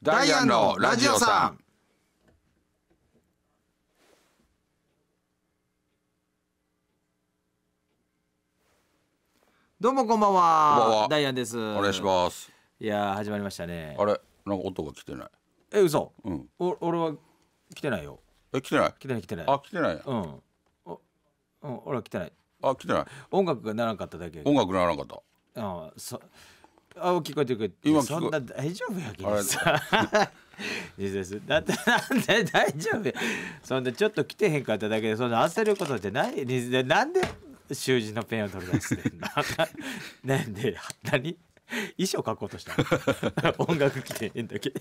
ダイアンのラジオさん。どうもこんばんは。こんばんはダイアンです。お願いします。いやー始まりましたね。あれ、なんか音が来てない。え嘘。うん。お俺は来てないよ。え、来てない。来てない来てない。あ、来てない。うん。おうん俺は来てない。あ、来てない。音楽がならなかっただけ。音楽ならなかった。ああそあ聞こえてくる今そんな大丈夫やけどさ だってなんで大丈夫そんなちょっと来てへんかっただけでそんな焦ることじゃないなんで習字のペンを取り出してんの なんで何衣装書こうとした 音楽来てへんだけ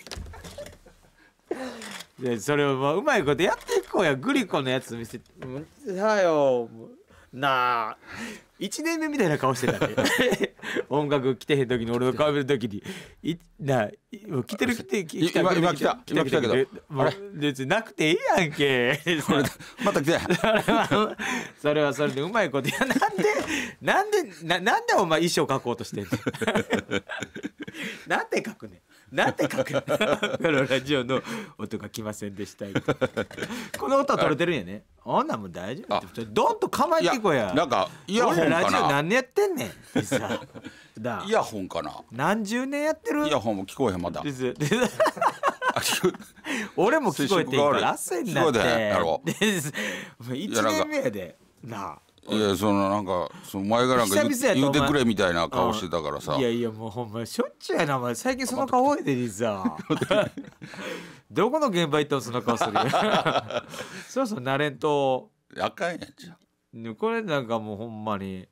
でそれをまあうまいことやっていこうやグリコのやつ見せて「さよなあ1年目みたいな顔してたね 音楽来てへん時に俺の顔見る時にいな来てる来て来た今今来た来たけど別になくていいやんけまた来 それはそれでうまいことやなんでなんでななんでお前衣装書こうとしてんの なんで書くねんなんて書くのラジオの音が来ませんでした この音は取れてるんやねあんなもん大丈夫どんと構えてこやなんかイヤホンラジオ何年やってんねんさ イヤホンかな何十年やってるイヤホンも聞こえへんまだ 俺も聞こえてんから焦んなって1年目やでなあいやそのなんかその前がなんか言言うてくれみたいな顔してたからさいやいやもうほんましょっちゅうやなお前最近その顔多いで実はどこの現場行ってもその顔するよ そろそろなれんとあかんやんじゃんこれなんかもうほんまに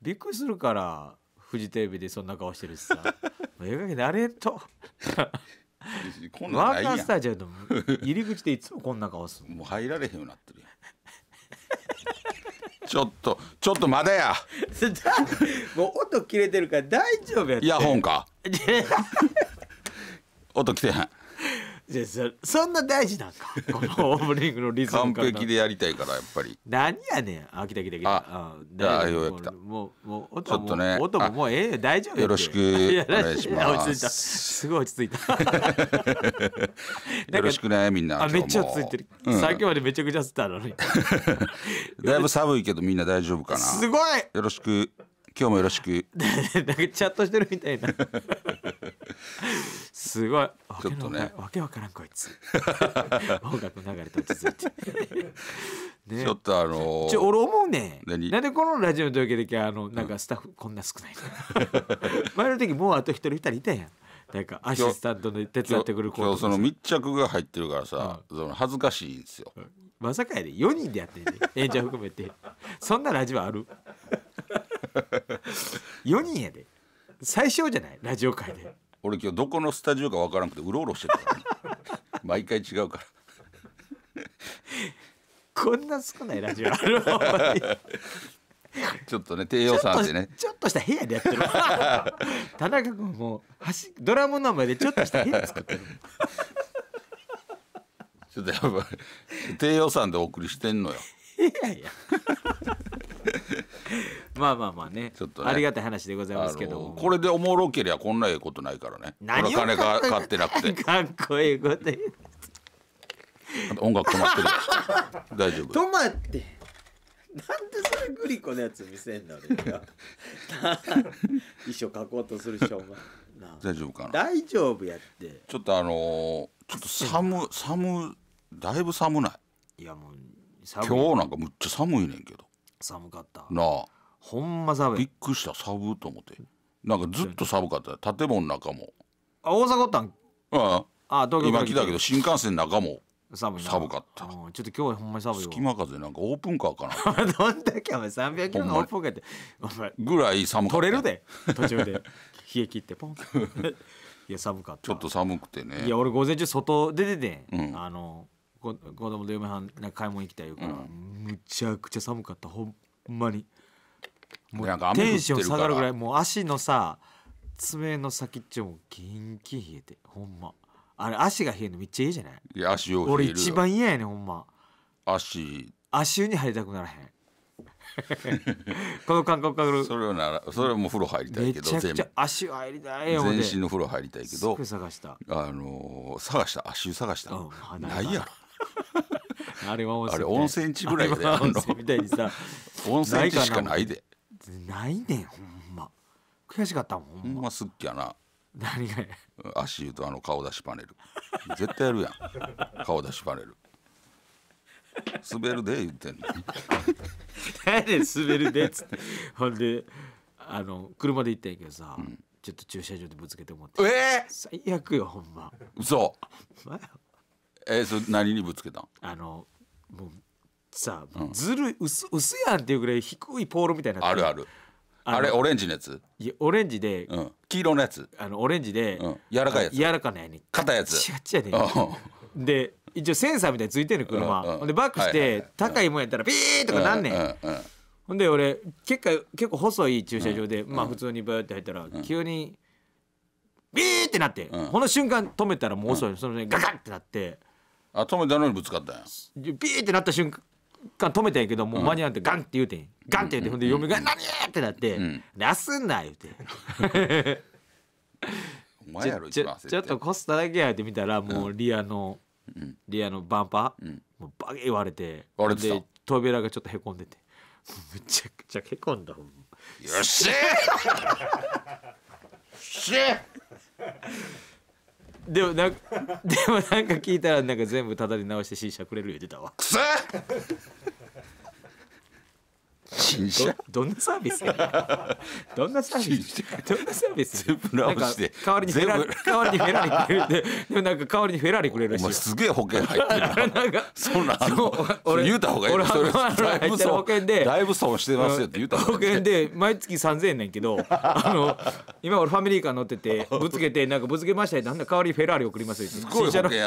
びっくりするからフジテレビでそんな顔してるしさええかげなれんとワーカースタジオの入り口でいつもこんな顔するもう入られへんようになってるやんちょっとちょっとまだや もう音切れてるから大丈夫やってイヤホンか音来てへんじゃそんな大事なんかこのオープニングのリズム完璧でやりたいからやっぱり何やねんあ来た来た来たああようやくたもうもう音もちょっとね音ももうええ大丈夫よろしくお願いしますすごい落ち着いた よろしくねみんなあめっちゃ落ち着いてる、うん、さっきまでめちゃくちゃ吸ったのに だいぶ寒いけどみんな大丈夫かなすごいよろしく今日もよろしく なんかチャットしてるみたいなすごいちょっとねわけわからんこいつ 音楽流れといて ちょっとあのー、ちょ俺思うねなんでこのラジオの時だけあのなんかスタッフこんな少ない 前の時もうあと一人二人いたやんなんかアシスタントの手伝ってくる子今日その密着が入ってるからさ、うん、その恥ずかしいんですよ、うん、まさかやで4人でやってんね、演者含めてそんなラジオある4人やで最小じゃないラジオ界で俺今日どこのスタジオかわからなくてうろうろしてたから、ね、毎回違うから こんな少ないラジオある ちょっとね低予算でねちょっとした部屋でやってる 田中君も端ドラムの前でちょっとした部屋作ってるちょっとやっぱ低予算でお送りしてんのよいやいや まあまあまあねちょっとねありがたい話でございますけどこれでおもろけりゃこんなええことないからね何を金が買ってなくて かっこいいこと言う音楽止まってる大丈夫止まってなんでそれグリコのやつ見せんの俺が 衣装書こうとするしょお前大丈夫かな大丈夫やってちょっとあのーちょっと寒寒だいぶ寒ないいやもう今日なんかむっちゃ寒いねんけど寒かったなあほんま寒いびっくりした寒いと思ってなんかずっと寒かった建物の中もあ大阪おったんああ東京今来たけど新幹線の中も寒い寒かった、ちょっと今日ほんまに寒い隙間風なんかオープンカーかなどんだけお前300キロのオープンカーってお前ぐらい寒かった取れるで 途中で冷え切ってポン いや寒かったちょっと寒くてねいや俺午前中外出てて、うん、あの子供と嫁はんなんか買い物行きたい言から、うん、むちゃくちゃ寒かったほんまにもうテンション下がるぐらいもう足のさ爪の先っちょもキンキン冷えてほんまあれ足が冷えるのめっちゃいいじゃないいや足を俺一番嫌やねほんま足足湯に入りたくならへん この感覚かるそれはならそれはもう風呂入りたいけどめちゃくちゃ足入りたいよ全身の風呂入りたいけど探したあのー、探した足湯探した、うん、ないやろ あれは温あれ泉温泉地ぐらいであ温泉みたいにさ温泉地しかないでないねんほんま悔しかったもんほんます好きやな何がう足湯とあの顔出しパネル絶対やるやん 顔出しパネル滑るで言ってんの何で滑るでっつってほんであの車で行ったんやけどさ、ちょっと駐車場でぶつけて思ってええ最悪よほんま嘘まえそれ何にぶつけたんあのもうさ、うんずるい薄薄やんっていうぐらい低いポールみたいなあるあるああれオレンジのやつ、いやオレンジで、うん、黄色のやつ、あのオレンジで、うん、柔らかいやつ柔らかなやね硬いやつチでで一応センサーみたいについてる車、うんうんほんでバックしはいはいはてい高いもんやったらピーとかなんねん、うんうんうんほんで俺結構結構細い駐車場で、まあ普通にバーって入ったら、急にビーってなって、この瞬間止めたらもう遅い、そのねガガッってなってあ止めたのにぶつかったんやピーってなった瞬間止めたんやけどもう間に合ってガンって言うてんガンって言うてほんで嫁が「何!」ってなって「出すんな」言うて お前やろちょちょっとこすっただけやって見たらもうリアの、リアのバンパー、もうバゲ割れて割れてで扉がちょっとへこんでてむ ちゃくちゃへこんだんよしよっしゃ でもなんか でもなんか聞いたらなんか全部ただで直して C 社くれる言うてたわくせ新車どんなサービスや どんなサービスどんなサービス全部直して代わりにフェラ代わりにフェラーリくれるでもなんか代わりにフェラリくれるしお前すげえ保険入ってるなんかそんなの俺言うた方がいいそれだいぶ損保険でだいぶ損してますよって言うた方がいい保険で毎月3000円ねんけどあの今俺ファミリーカー乗ってて ぶつけてなんかぶつけましたよなんだ代わりにフェラーリ送りますよって新車のフェ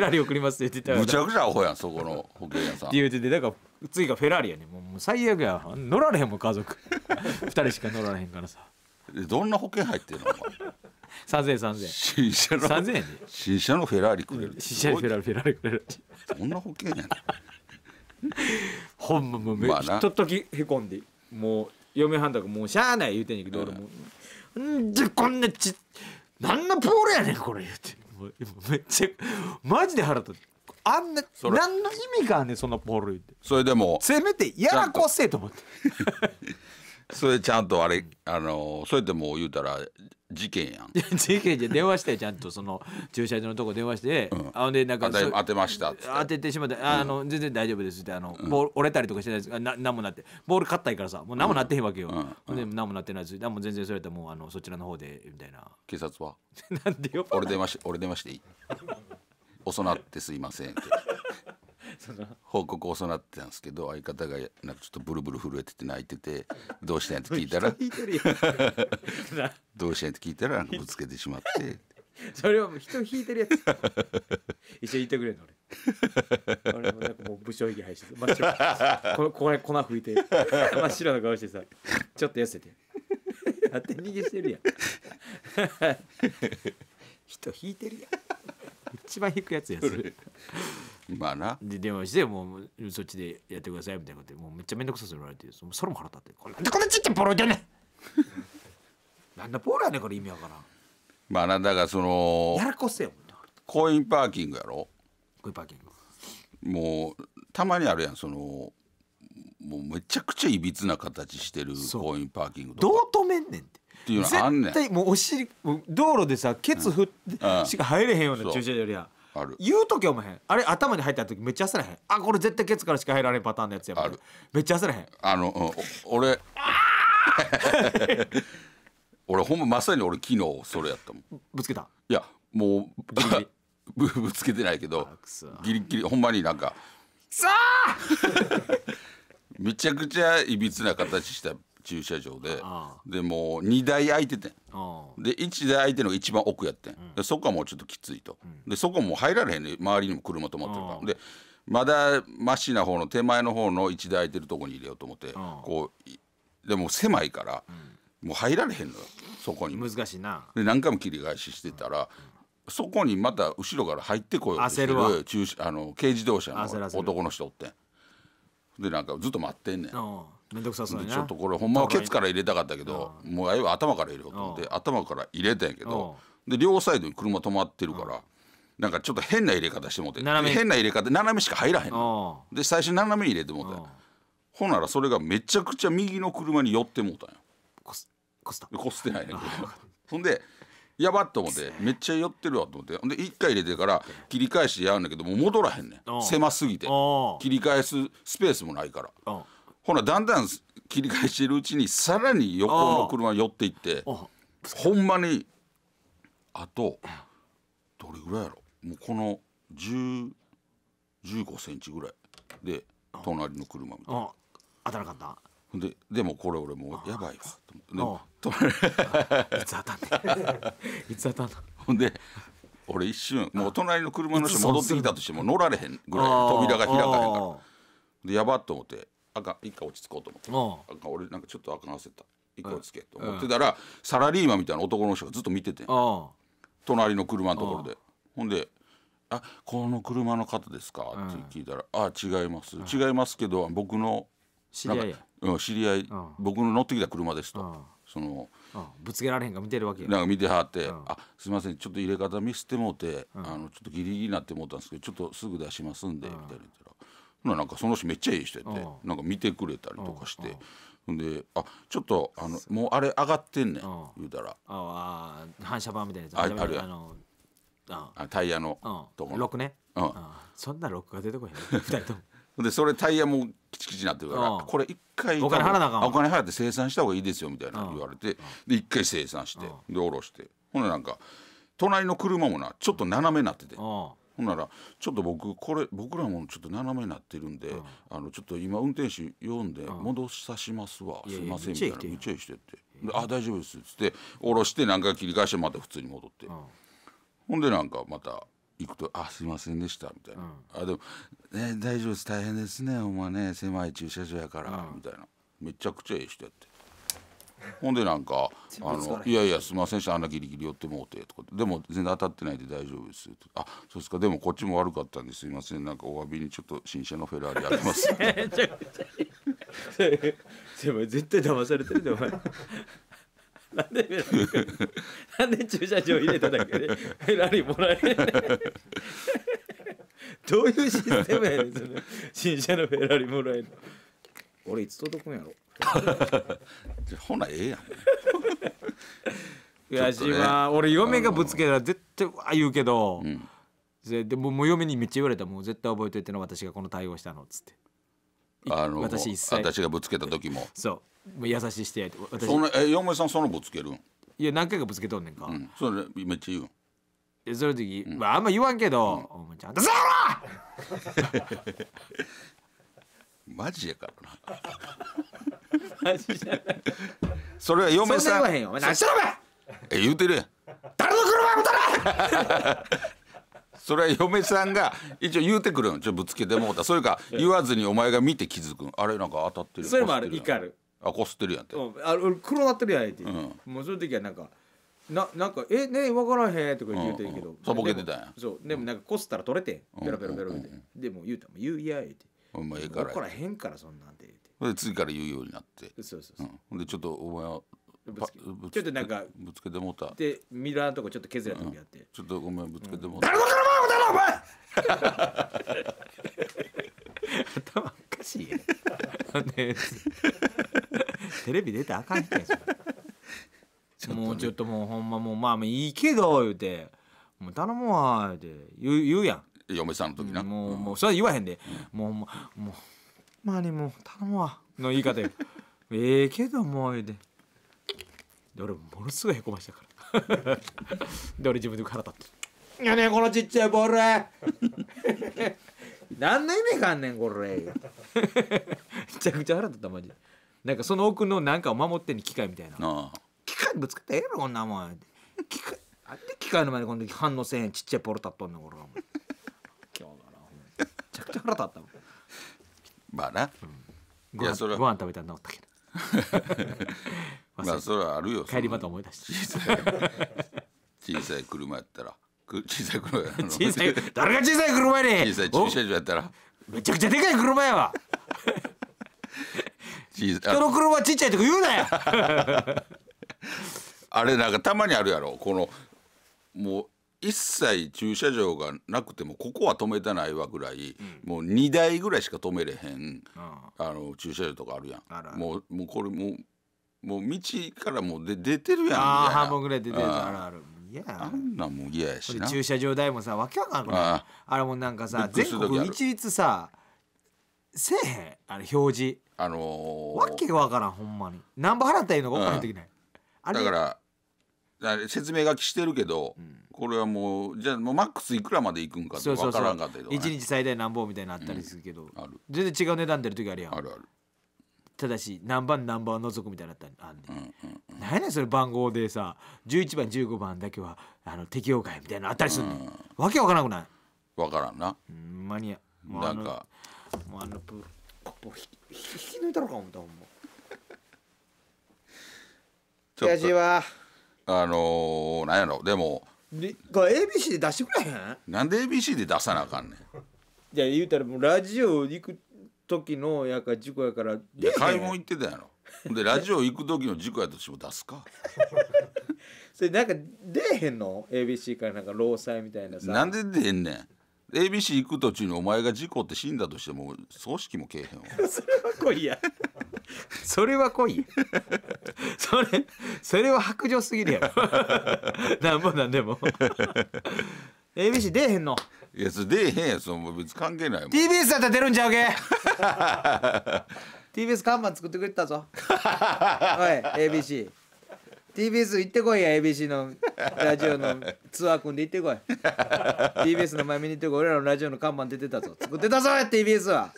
ラーリ送りますって言ってたむちゃくちゃアホやんそこの保険屋さんって言うててだから次がフェラーリやねもう最悪や乗られへんもん家族2 人しか乗られへんからさどんな保険入ってんの3000 円3000円新車の新車のフェラーリくれる新車のフェラーリフェラーリくれるどんな保険やねんほんまもうめ、っちゃとときへこんでもう嫁はんだかもうしゃあない言うてんねんけど、俺もんじゃこんなちなんのプールやねんこれ言うてもうめっちゃマジで腹立ってあんな何の意味があんねんそのボールってそれでもせめてやらこせえと思って それちゃんとあれあのそれでもう言うたら事件やん事件じゃ電話してちゃんとその駐車場のとこ電話して、うん、あのでなんか当てましたって当ててしまって、うん、全然大丈夫ですってあの、うん、ボール折れたりとかしてないですな何もなってボール勝ったいからさもう何もなってへんわけよ、うん、で何もなってないです何も全然それやったらもうあのそちらの方でみたいな警察は なんでよ俺電話し俺電話していい遅なってすいませんって 報告遅なってたんですけど相方がなんかちょっとブルブル震えてて泣いてて「どうしたん?」って聞いたら「どうしたん?」って聞いたらぶつけてしまって。それはもう人引いてるやつ一緒に言ってくれんの俺俺もなんかもう武将髭廃止真っ白ここれ粉拭いて真っ白な顔してさちょっと痩せてって逃げしてるやん人引いてるやん一番引くやつやつまあなで電話してもうそっちでやってくださいみたいなことでもうめっちゃ面倒くさそう言われてそれも腹立ってこんなこんちっちゃいボロいてねなんだボロやねんこれ意味わからんまあなんだかそのやらこせよコインパーキングやろコインパーキングもうたまにあるやんそのもうめちゃくちゃいびつな形してるコインパーキングどう止めんねんってっていうのはあんねん絶対もうお尻もう道路でさケツ振ってしか入れへんような駐車場よりは。ある言うときおまへんあれ頭に入った時めっちゃ焦らへんあこれ絶対ケツからしか入られんパターンのやつやあるめっちゃ焦らへんあの、俺 俺ほんままさに俺昨日それやったもんぶつけたいやもうギリギリぶつけてないけどギリギリほんまになんか「さあ! 」めちゃくちゃいびつな形した駐車場ででもう2台空いててで1台空いてるのが一番奥やってん、でそこはもうちょっときついと、でそこも入られへんね周りにも車止まってるから。でまだましな方の手前の方の1台空いてるとこに入れようと思って、こうでも狭いから、もう入られへんのよそこに難しいなで何回も切り返ししてたら、そこにまた後ろから入ってこようとしてる駐あの軽自動車の男の人おってでなんかずっと待ってんねん。めんどくさそうちょっとこれほんまはケツから入れたかったけどもうあえは頭から入れようと思って頭から入れたんやけどで両サイドに車止まってるから。なんかちょっと変な入れ方してもて変な入れ方斜めしか入らへんで最初斜めに入れてもうてほんならそれがめちゃくちゃ右の車に寄ってもうたんやこすこすこすってないねんほんでやばっと思ってめっちゃ寄ってるわと思ってほんで一回入れてから切り返してやるんだけどもう戻らへんねん狭すぎて切り返すスペースもないから。ほらだんだん切り返しているうちにさらに横の車寄っていってほんまにあとどれぐらいやろもうこの1 5センチぐらいで隣の車みたいな当たらなかったででもこれ俺もうやばいわと思っていつ当たった いつ当たんのほんで俺一瞬もう隣の車の人戻ってきたとしても乗られへんぐらい扉が開かへんからでやばっと思ってあか一回落ち着こうと思ってあ俺なんかちょっとあかん焦った一回落ち着けと思ってたら、サラリーマンみたいな男の人がずっと見てて隣の車のところでほんで「あこの車の方ですか?」って聞いたら「あ違います違いますけど僕の知り合い知り合い僕の乗ってきた車です」と。そのぶつけられへんか見てるわけなんか見てはって「あすいませんちょっと入れ方見せてもうて、あのちょっとギリギリになってもうたんですけどちょっとすぐ出しますんで」みたいな言ったらなんかその人めっちゃいい人やってなんか見てくれたりとかしてほんで「あちょっとあのもうあれ上がってんねん」言うたらああ反射板みたいなやつあるやんあタイヤのとこうん、ね、うん、そんなロが出てこへん2人とも でそれタイヤもきちきちになってるから、これ一回お金払なかお金払って生産した方がいいですよみたいな言われて、で一回生産して、で下ろしてほんでなんか隣の車もなちょっと斜めになってて、ほんならちょっと僕これ僕らもちょっと斜めになってるんで、うん、あのちょっと今運転手呼んで戻さしますわ、すいませんみたいなむちゃいしてって「あ大丈夫です」っつって下ろして何回切り返してまた普通に戻って、ほんでなんかまた行くと「あすいませんでした」みたいな「あでも、ね、大丈夫です大変ですねほんまね狭い駐車場やから」みたいなめちゃくちゃええ人やって。ほんでなんか「あのいやいやすいませんしあんなギリギリ寄ってもうて」とか「でも全然当たってないで大丈夫です」あそうですかでもこっちも悪かったんですいませんなんかお詫びにちょっと新車のフェラーリあります」絶対騙されてるでお前。なんで、なんで駐車場入れただけで、フェラーリもらえる、ね。どういうシステムやねん、その新車のフェラーリもらえる。俺いつ届くんやろほなええやんいしま、ね、俺嫁がぶつけたら絶対わ言うけど、うん、でももう嫁にめっちゃ言われたもう絶対覚えといての私がこの対応したのっつってあの私一切私がぶつけた時もそうもう優しいしてやて私え嫁さんそのぶつけるんいや何回かぶつけとんねんか、うん、それめっちゃ言うんその時、うん、まあ、あんま言わんけど「うん、お前ちゃんとせ マジやからな マジじゃないそれは嫁さんそんな言わへんよお前何しろえ言うてるやん誰の車もたらそれは嫁さんが一応言うてくるんちょぶつけてもうたそれか言わずにお前が見て気づくんあれなんか当たってるそれもある怒るあこすってるやんって、うん、あ黒なってるやんって、うん、もうその時はなんかななんか「えねえ分からへん」とか言うてんけど、うんうん、サボけてたんやそうでもなんかこすったら取れてペロペロペロで、うんうんうん、でも言うたもう言ういや」ってお前ええから怒らへんからそんなんでで次から言うようになってそうそうそう、うん、でちょっとお前はぶつけぶつちょっとなんかぶつけてもうたでミラーのとこちょっと削れた時あって、うん、ちょっとごめんぶつけてもうた、うん、誰の車だろお前頭おかしいやんね、テレビ出てあかん人やしもうちょっともうほんまもうまあいいけど言うて「もう頼もう言うて言う言うやん嫁さんの時な、もう,、もうそれは言わへんで、もうもうもうまにもう頼むわの言い方よ ええけどもう言うどで俺ものすごいへこましたから で俺自分で腹立って「いやねこのちっちゃいボール 何の意味かんねんこれ」めちゃくちゃ腹立ったマジなんかその奥のなんかを守ってん機械みたいな機械ぶつかってええやろこんなもん機械あんで機械の前でこの時反応せへんちっちゃいボール立っとんねんこれちゃくちゃ腹立ったもんまあな、うん、いやそれはご飯食べたら治ったけどまあそれはあるよ帰りまた思い出して小さい小さい車やったら小さい車や小さい誰が小さい車やね小さい駐車場やったらめちゃくちゃでかい車やわ人の車ちっちゃいとか言うなよあれなんかたまにあるやろこのもう一切駐車場がなくてもここは止めてないわぐらい、うん、もう2台ぐらいしか止めれへん、あの駐車場とかあるやんもうもうこれもうもう道からもうで出てるやんああ半分ぐらい出てるあるあるいやあんなもん嫌やし駐車場代もさわけわかんないあれもなんかさ全国一律させえへんあれ表示あのー、わけわからんほんまに何番払ったらいいのか分かんない、だから説明書きしてるけど、うんこれはもうじゃあもうマックスいくらまでいくんかって分からんかったりとね、1日最大何本みたいにあったりするけど、うん、全然違う値段出る時あるやんあるあるただし何番何番を除くみたいなったあんね、うんうん、何やねそれ番号でさ11番15番だけはあの適用外みたいなあったりするね、うん、わけわからんくないわからんなうんマニアなんかもうあのプコップ引き抜いたのか思ったほんま親父はあのー、なんやろでもこが ABC で出してくれへんなんで ABC で出さなあかんねんいや言うたらもうラジオ行く時のやか事故やからいや買い物行ってたやろでラジオ行く時の事故やとしても出すか それなんか出えへんの ABC からなんか労災みたいなさなんで出んねん ABC 行く途中にお前が事故って死んだとしても葬式もけえへんわ それは来いやそれは濃いそれそれは白状すぎるやろ なんぼなんでも ABC 出えへんのいやそれ出えへんやその別に関係ないもん TBS だったら出るんちゃうけ TBS 看板作ってくれたぞおい ABC TBS 行ってこいや ABC のラジオのツアー組んで行ってこい TBS の前見に行ってこい俺らのラジオの看板出てたぞ作ってたぞ TBS は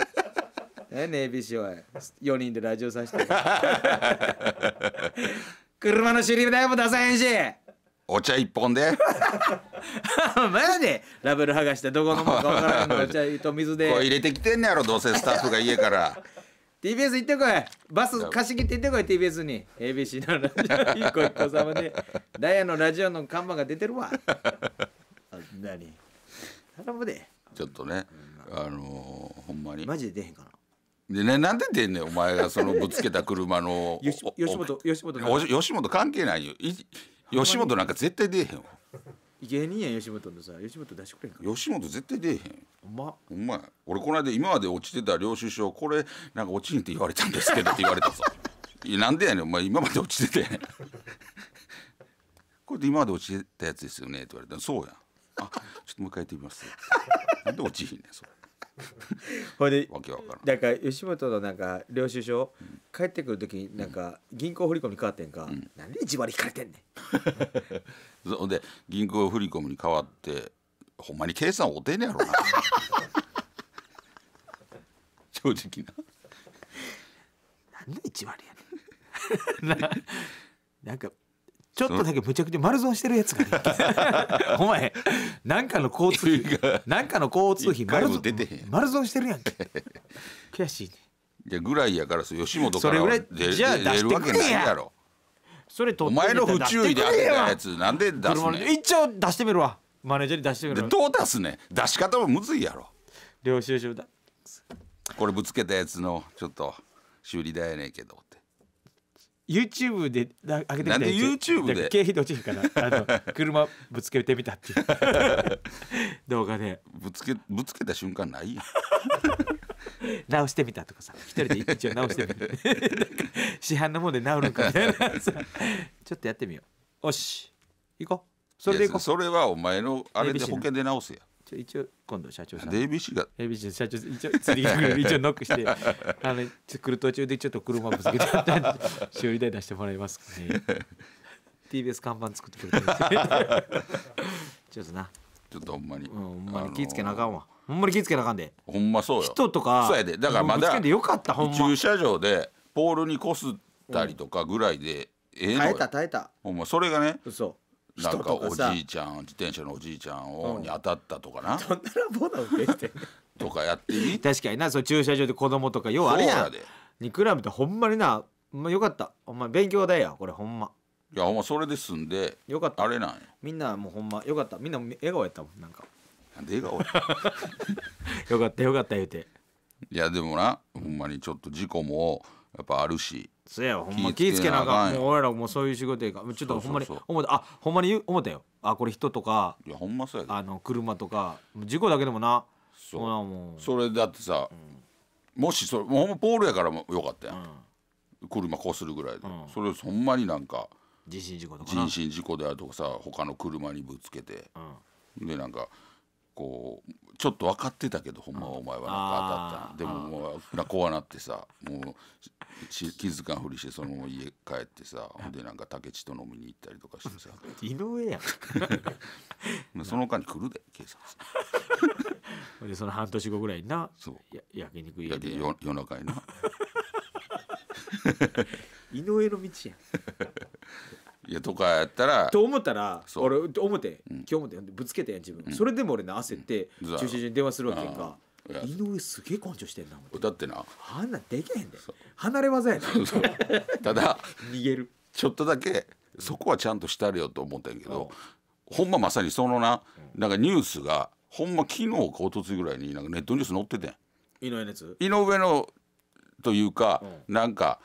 ねネイビーシオへ4人でラジオさせて 車の尻代も出さへんしお茶一本で マジでラブル剥がしてどこのもか分からんのお茶と水で入れてきてんねやろどうせスタッフが家から TBS 行ってこいバス貸し切って行ってこい TBS に ABC のラジオ一個一個様でダイヤのラジオの看板が出てるわ何頼むでちょっとねあのー、ほんまにマジで出へんかなでね、なんで出んねんお前がそのぶつけた車の 吉本吉本吉本関係ないよ吉本なんか絶対出えへんわ 芸人や吉本のさ吉本出してくれんか吉本絶対出えへんお前まほ俺この間今まで落ちてた領収書これなんか落ちんって言われたんですけどって言われたぞ いやなんでやねんお前今まで落ちてて、これで今まで落ちてたやつですよねって言われたそうやあちょっともう一回やってみますなんで落ちひんねんそれ ほいでわけわからんだから吉本のなんか領収書、帰ってくる時になんか銀行振り込み変わってんか、なんで1割引かれてんねんほ で銀行振り込みに変わってほんまに計算おてんねやろな 正直ななんで1割やねんなんかちょっとだけむちゃくちゃ丸損してるやつがいお前なんかの交通費なんかの交通費丸損してるやん悔しいねいやぐらいやから吉本からそれじゃあ出してくれやろそれお前の不注意で開けたやつなんで出すね一応出してみるわマネージャーに出してみるでどう出すね出し方もむずいやろ領収書だこれぶつけたやつのちょっと修理だやねんけど YouTube で上げてみたなんで YouTube で経費で落ちるからあの 車ぶつけてみたっていう 動画でぶつけぶつけた瞬間ないやん 直してみたとかさ一人で一応直してみた市販のもんで直るんかみたいなさちょっとやってみようおし行こうそれで行こうそれはお前のあれで保険で直すや一応今度社長さん ABC が ABC 社長一応釣り一応ノックしてあの来る途中でちょっと車ぶつけちゃったんで修理代出してもらいますね TBS 看板作ってくれてちょっとなちょっとほんまに、うん、ほんまに気付けなあかんわ、ほんまに気付けなあかんでほんまそうよ人とかそうやでだからまだ駐車場でポールにこすったりとかぐらいでええの耐えた耐えたほんまそれがねそなんかおじいちゃん自転車のおじいちゃんを、に当たったとかなそんならボナ受てとかやっていい確かになそう駐車場で子供とかようあれやに比べてほんまにな、まあ、よかったお前勉強だよこれほんまいやほんまそれで済んでよかったあれなんやみんなもうほんまよかったみんな笑顔やったもんなんかなんで笑顔 よかったよかった言うていやでもなほんまにちょっと事故もやっぱあるしそやほんま気ぃ付けなあかんもう俺らもそういう仕事やからちょっとほんまに思ったあほんまに思ったよあこれ人とかいやほんまそうやあの車とか事故だけでもなそうそれだってさ、もしそれほんまポールやからもよかったやん、車こするぐらいで、それほんまになんか人身事故とか人身事故であるとかさ他の車にぶつけて、でなんかこうちょっと分かってたけどほんまお前はなんか当たったでももうこうなってさもう気づかんふりしてその家帰ってさほんでなんか竹地と飲みに行ったりとかしてさ井上やん その間に来るで警察 でその半年後ぐらいになそうや焼肉家で夜夜中にな 井上の道やんいやとかやったらと思ったらそう俺思って今日思ってぶつけてやん自分、それでも俺な焦って駐車場に電話するわけか、いや井上すげえ根性してんな思っだってなあんなできへんで離れ技やなただ 逃げるちょっとだけそこはちゃんとしてあるよと思ったんやけど、うん、ほんままさにそのな、なんかニュースがほんま昨日か一昨日ぐらいになんかネットニュース載っててん井上のやつ井上のというか、うん、なんか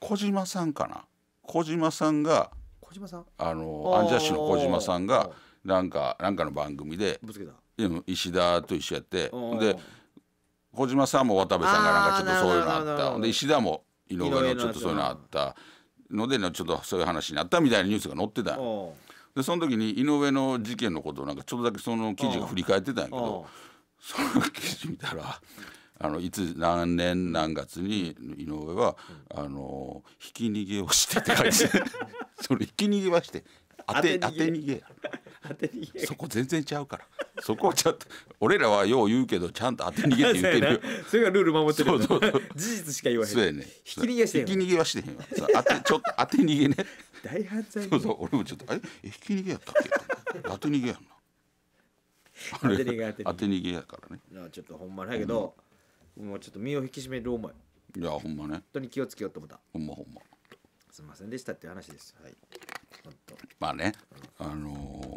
小島さんかな小島さんが小島さんあのアンジャッシュの小島さんがなんかなんかの番組で石田と一緒やってで小島さんも渡部さんがなんかちょっとそういうのあったで石田も井上のちょっとそういうのあったのでちょっとそういう話になったみたいなニュースが載ってたでその時に井上の事件のことをなんかちょっとだけその記事が振り返ってたんやけどその記事見たら。あのいつ何年何月に井上は、あのひき逃げをしてって書い それひき逃げはして当て当て逃げ当て逃げそこ全然ちゃうからそこはちゃんと俺らはよう言うけどちゃんと当て逃げって言ってるよ それがルール守ってるそうそう 事実しか言わへんそうやねひき逃げはしてへんわ当てちょっと当て逃げね大犯罪そうそう俺もちょっとあれひき逃げやったっけ当て逃げやんな当て逃げ当て逃げやからねちょっとほんまないけど、うんもうちょっと身を引き締める思いいやほんまね本当に気をつけようと思ったほんまほんますみませんでしたっていう話ですはい本当まあねあのー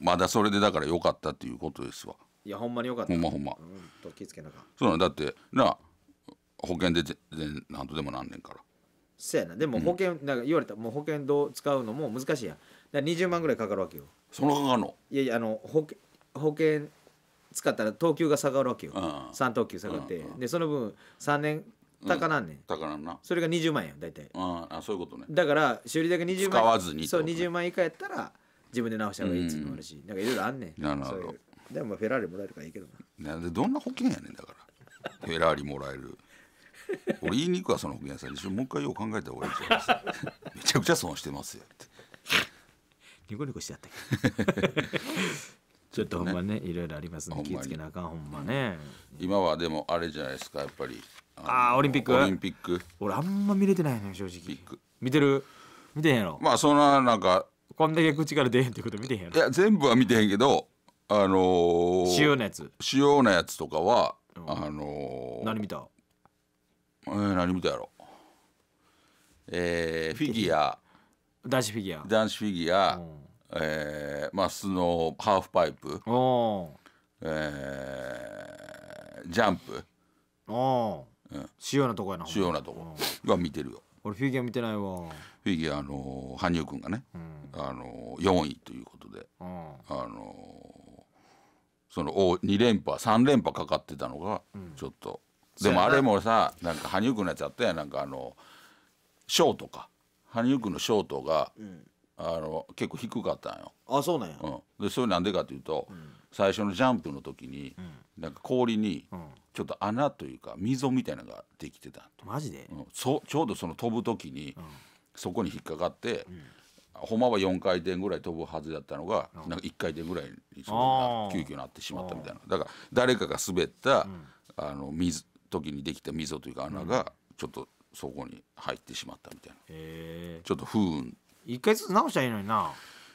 まだそれでだから良かったっていうことですわいやほんまによかったほんまほんまうんと気付けなあかんそうなんだってな保険で全然何とでもなんねんからせやなでも保険、なんか言われたもう保険どう使うのも難しいやん20万ぐらいかかるわけよそのかかるのいやいやあの保保険使ったら等級が下がるわけよ、うん、3投球下がって、でその分3年高なんねん、うん、高なんなそれが20万円大体ああそういうことねだから修理代が20万使わずに、そう20万以下やったら自分で直した方がいいってうのもあるし、うん、なんかいろいろあんねんなるほどでもフェラーリもらえるからいいけどななんでどんな保険やねんだからフェラーリもらえる俺言いに行くわその保険屋さんにもう一回よう考えた方がいゃ めちゃくちゃ損してますよってニコニコしてやったけどちょっとほんまねいろいろありますね気付けなあかんほんまね今はでもあれじゃないですかやっぱりああオリンピックオリンピック俺あんま見れてないの正直見てる見てへんやろまあそんななんかこんだけ口から出へんってこと見てへんやろいや全部は見てへんけどあの主要なやつ主要なやつとかは、あの何見たえー、何見たやろえー、フィギュア男子フィギュア男子フィギュア、えー、まあスノーハーフパイプ、えー、ジャンプ、うん、主要なとこやな主要なとこは見てるよ俺フィギュア見てないわフィギュアあの羽生君がね、うん、あの4位ということで、うん、あのその2連覇3連覇かかってたのがちょっと、うん、でもあれもさなんか羽生君のやつあったやなんかあのショートか羽生君のショートが、うんあの結構低かったんよ。あそうなんや、うん、でそれなんでかというと、うん、最初のジャンプの時に、うん、なんか氷にちょっと穴というか溝みたいなのができてたマジで、うん、そちょうどその飛ぶ時に、そこに引っかかって、うん、ほんまは4回転ぐらい飛ぶはずだったのが、なんか1回転ぐらいに急遽なってしまったみたいなだから誰かが滑った、あの水時にできた溝というか穴がちょっとそこに入ってしまったみたいな、ちょっと不運一回ずつ直したらいいのにな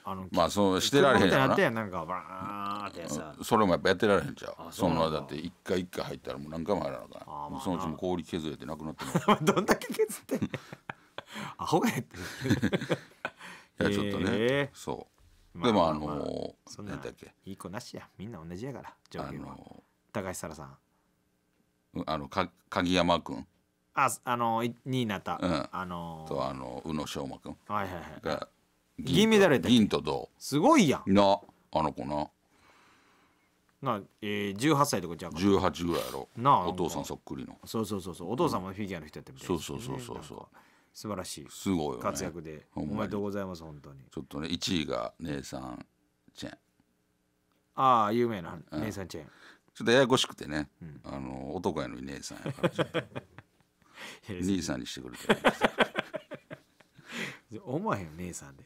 あのまあそうしてられへんやなってなんかバーってさそれもやっぱやってられへんじゃんそんなだって一回一回入ったらもう何回も入らなから、まあ、そのうちも氷削れてなくなってるどんだけ削ってんアホがやってる いやちょっとね、えー、そう、でもあのなんだっけいい子なしやみんな同じやからあのー、高橋沙羅さんあのか鍵山君ああの新潟、うん、あのー、とあの宇野昌磨君はいはいはいが銀メダル銀と銅すごいやんなあの子ななえー、18歳とかじゃん18ぐらいやろなお父さんそっくりのそうそうそうそうお父さんもフィギュアの人やってみたい、ねうん、そうそうそうそうそう素晴らしいすごい、ね、活躍でおめでとうございます本当にちょっとね1位が姉さんチェンああ有名な、うん、姉さんチェンちょっとややこしくてね、うん、あの男やのに姉さんやから 兄さんにしてくれて思わへん姉さんで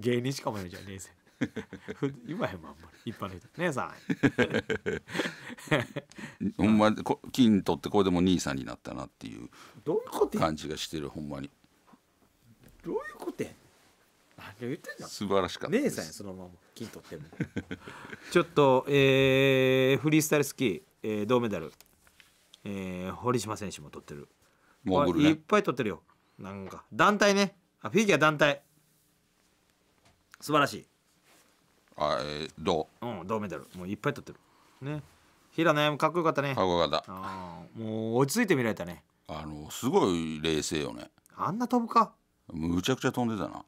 芸人しかもないじゃん姉さん 言わへんもんあんまり一般の人姉さんほんまこ金取ってこれでも兄さんになったなっていう感じがしてるほんまにどういうことや何言ってんだ素晴らしかった姉さんやそのまま金取っても ちょっとえー、フリースタイルスキー、えー、銅メダルえー、堀島選手も取ってるモーグル、ね、いっぱい取ってるよなんか団体ねあフィギュア団体素晴らしいあえー、銅うん銅メダルもういっぱい取ってるね平野歩夢かっこよかったねかっこよかったあもう落ち着いて見られたねあのすごい冷静よねあんな飛ぶかむちゃくちゃ飛んでたな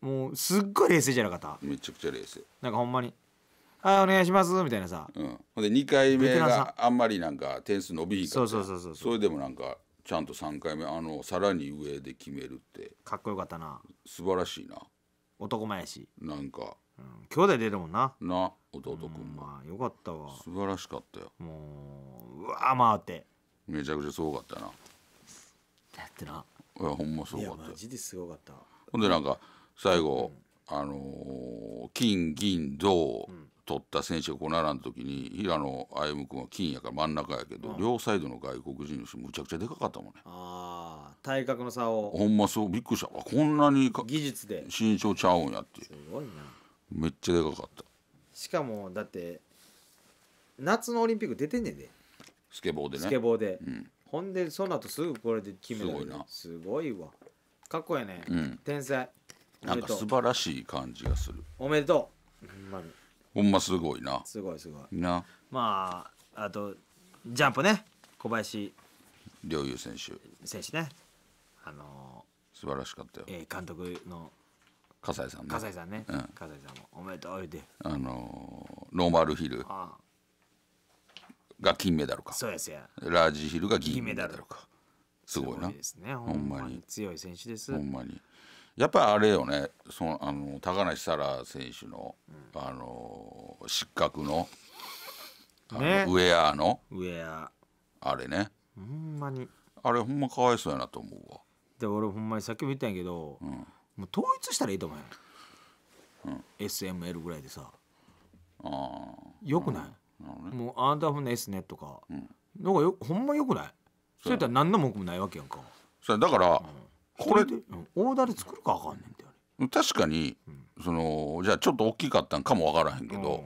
もうすっごい冷静じゃなかっためちゃくちゃ冷静なんかほんまにはいお願いします」みたいなさ、うん、ほんで2回目があんまりなんか点数伸びひんからそうそうそうそれでもなんかちゃんと3回目あのさらに上で決めるってかっこよかったな素晴らしいな男前やしなんか、うん、兄弟出るもんなな弟くんも、まあよかったわ素晴らしかったよもううわ回ってめちゃくちゃすごかったなだってないやほんますごかったマジですごかったほんでなんか最後、うん、あのー、金銀銅、うん取った選手がこう並んだ時に平野歩夢君は金やから真ん中やけど、うん、両サイドの外国人の人むちゃくちゃでかかったもんねああ体格の差をほんまそうびっくりしたこんなに技術で身長ちゃうんやってすごいなめっちゃでかかったしかもだって夏のオリンピック出てんねんでスケボーでねスケボーで、うん、ほんでその後すぐこれで決めるすごいなすごいわかっこやね、うん、天才なんか素晴らしい感じがするおめでとう、うん、ほんますごいなすごいすごいなまああとジャンプね小林陵侑選手選手ねあの素晴らしかったよ、えー、監督の葛西さんね笠井さんね、うん、さんもおめでとう言うてあのー、ノーマルヒルが金メダルかそうですやラージヒルが銀メダルかすごいなですねほんまに強い選手ですほんまにやっぱりあれよねそのあの高梨沙羅選手の、あの失格のあの、ねウェアのウェアあれねほんまにあれほんま可哀想やなと思うわで俺ほんまにさっきも言ったんやけど、もう統一したらいいと思うよ、うん、SML ぐらいでさああ、よくない、ねもうあなたふんな S ねとか、なんかよほんまよくないそうやったら何の文句もないわけやんかそれだから、これで大だれ作るかわかんねんって確かにそのじゃあちょっと大きかったんかもわからへんけど、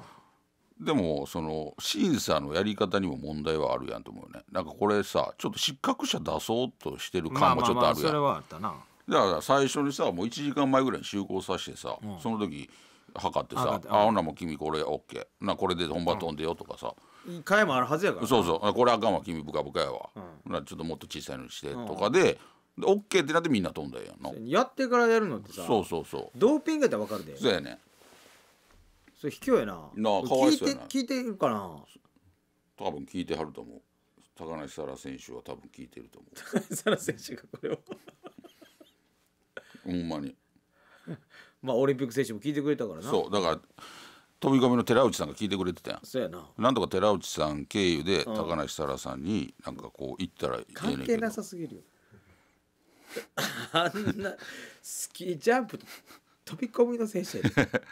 でもその審査のやり方にも問題はあるやんと思うねなんかこれさちょっと失格者出そうとしてる感もちょっとあるやん、まあまあまあ、だから最初にさもう1時間前ぐらいに就航させてさ、うん、その時測ってさ「あほなもう君これ OK なこれで本番飛んでよ」とかさ、うん、回もあるはずやからそうそうこれあかんわ君ブカブカやわ、うん、なちょっともっと小さいのにしてとかで、うんでオッケーってなってみんな飛んだんやんのやってからやるのってさそうそうそうドーピングやったらわかるでそうやねそれ卑怯やななあかわいそうやな聞いてるかな多分聞いてはると思う高梨沙羅選手は多分聞いてると思う 高梨沙羅選手がこれをほんまに まあオリンピック選手も聞いてくれたからなそうだから飛び込みの寺内さんが聞いてくれてたやんそうやななんとか寺内さん経由で高梨沙羅さんになんかこう行ったらいいねんけど関係なさすぎるよあんなスキージャンプ飛び込みの選手やで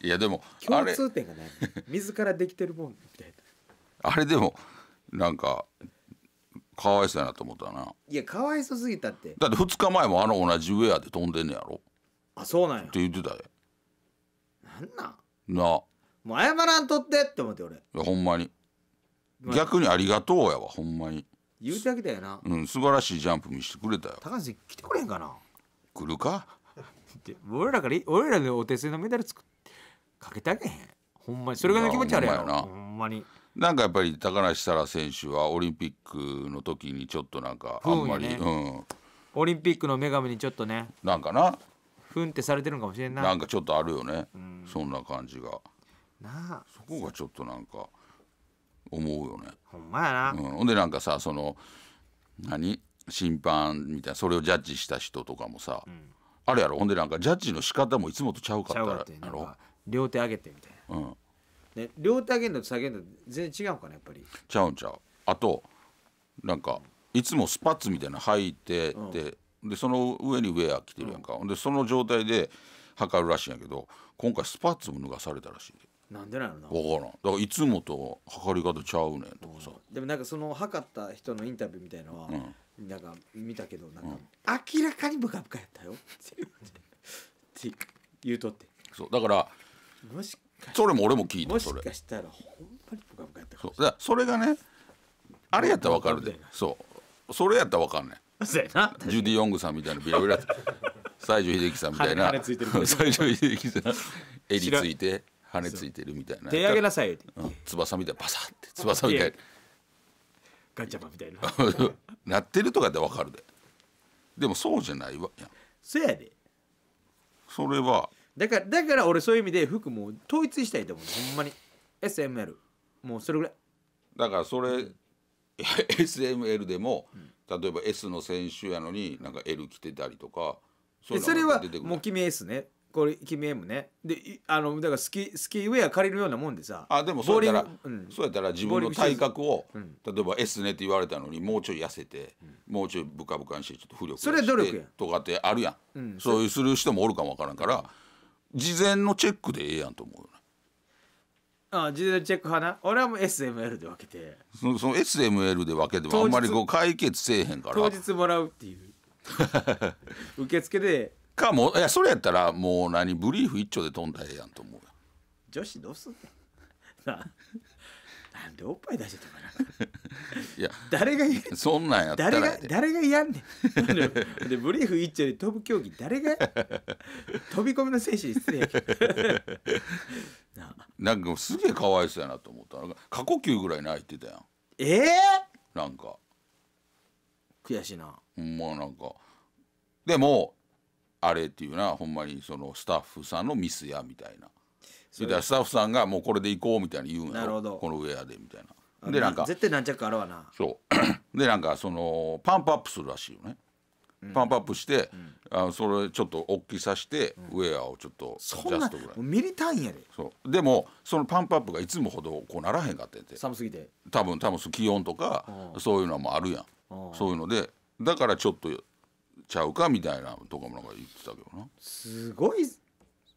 いやでも共通点がない自らできてるもんみたいなあれでもなんかかわいそうやなと思ったないやかわいそすぎたってだって2日前もあの同じウェアで飛んでんねやろあそうなんやって言ってたでなんなんなもう謝らんとってって思って俺いやほんまに逆にありがとうやわほんまに言うてあげたよなうん素晴らしいジャンプ見せてくれたよ高橋来てくれんかな来るかっ 俺らから俺らでお手製のメダル作ってかけてあげへんほんまにそれが気持ち悪いやろほんまになんかやっぱり高梨沙羅選手はオリンピックの時にちょっとなんかあんまり、ね、うんオリンピックの女神にちょっとねなんかなふんってされてるかもしれないなんかちょっとあるよね、うん、そんな感じがなあそこがちょっとなんか思うよね。ほんまやな、うん、ほんでなんかさその何審判みたいなそれをジャッジした人とかもさ、うん、あれやろほんでなんかジャッジの仕方もいつもとちゃうかったら。両手上げてみたいな、うん両手上げるのと下げるの全然違うかなやっぱりちゃうんちゃうあとなんかいつもスパッツみたいなの履いてて、うん、でその上にウェア着てるやんか、うん、でその状態で測るらしいんやけど今回スパッツも脱がされたらしいなんでなのな分からんだからいつもと測り方ちゃうねんとかさ、でもなんかその測った人のインタビューみたいのは、うん、なんか見たけどなんか、明らかにブカブカやったよって言うとってそうだからもしそれも俺も聞いたそれもしかしたらほんまにブカブカやったかもそうだそれがねあれやったら分かるでそうそれやったら分かんねんジュディ・ヨングさんみたいなビラビラ 西城秀樹さんみたいな 西城秀樹さん襟ついて羽ついてるみたいな手上げなさいって、うん、翼みたいなパサって翼みたいなガチャマみたいな なってるとかでわかるででもそうじゃないわやそやでそれはだからだから俺そういう意味で服も統一したいと思うほんまに SML もうそれぐらいだからそれ SML でも、うん、例えば S の選手やのになんか L 着てたりとかそれはもう君 S ねこれ君 M ねであのだからスキスキーウェア借りるようなもんでさあでもそうやったら、うん、そうやったら自分の体格を、例えば S ねって言われたのにもうちょい痩せて、うん、もうちょいブカブカにしてちょっと浮力それ努力やとかってあるやん、うん、そういうする人もおるかもわからんから、事前のチェックでええやんと思うよああ事前のチェック派な俺はもう SML で分けてそのその SML で分けてもあんまりこう解決せえへんから当日もらうっていう 受付でかもいやそれやったらもう何ブリーフ一丁で飛んだらええやんと思うよ女子どうすんの なんでおっぱい出してたかな いや誰がそんなんやったら誰が誰がやんねんでブリーフ一丁で飛ぶ競技誰が 飛び込みの選手に失礼なんかすげえかわいそうやなと思った過呼吸ぐらい泣いてたやんええー、なんか悔しいなほんまなんかでもあれっていうのはほんまにそのスタッフさんのミスやみたいなそれスタッフさんがもうこれで行こうみたいに言うんやろこのウェアでみたいなでなんか絶対何着かあるわなそう でなんかそのパンプアップするらしいよね、パンプアップして、うん、あそれちょっと大きさして、うん、ウェアをちょっとジャストぐらいミリ単位やでそうでもそのパンプアップがいつもほどこうならへんかってんて寒すぎて多分多分気温とかそういうのもあるやんそういうのでだからちょっとちゃうかみたいなとかもなんか言ってたけどなすごい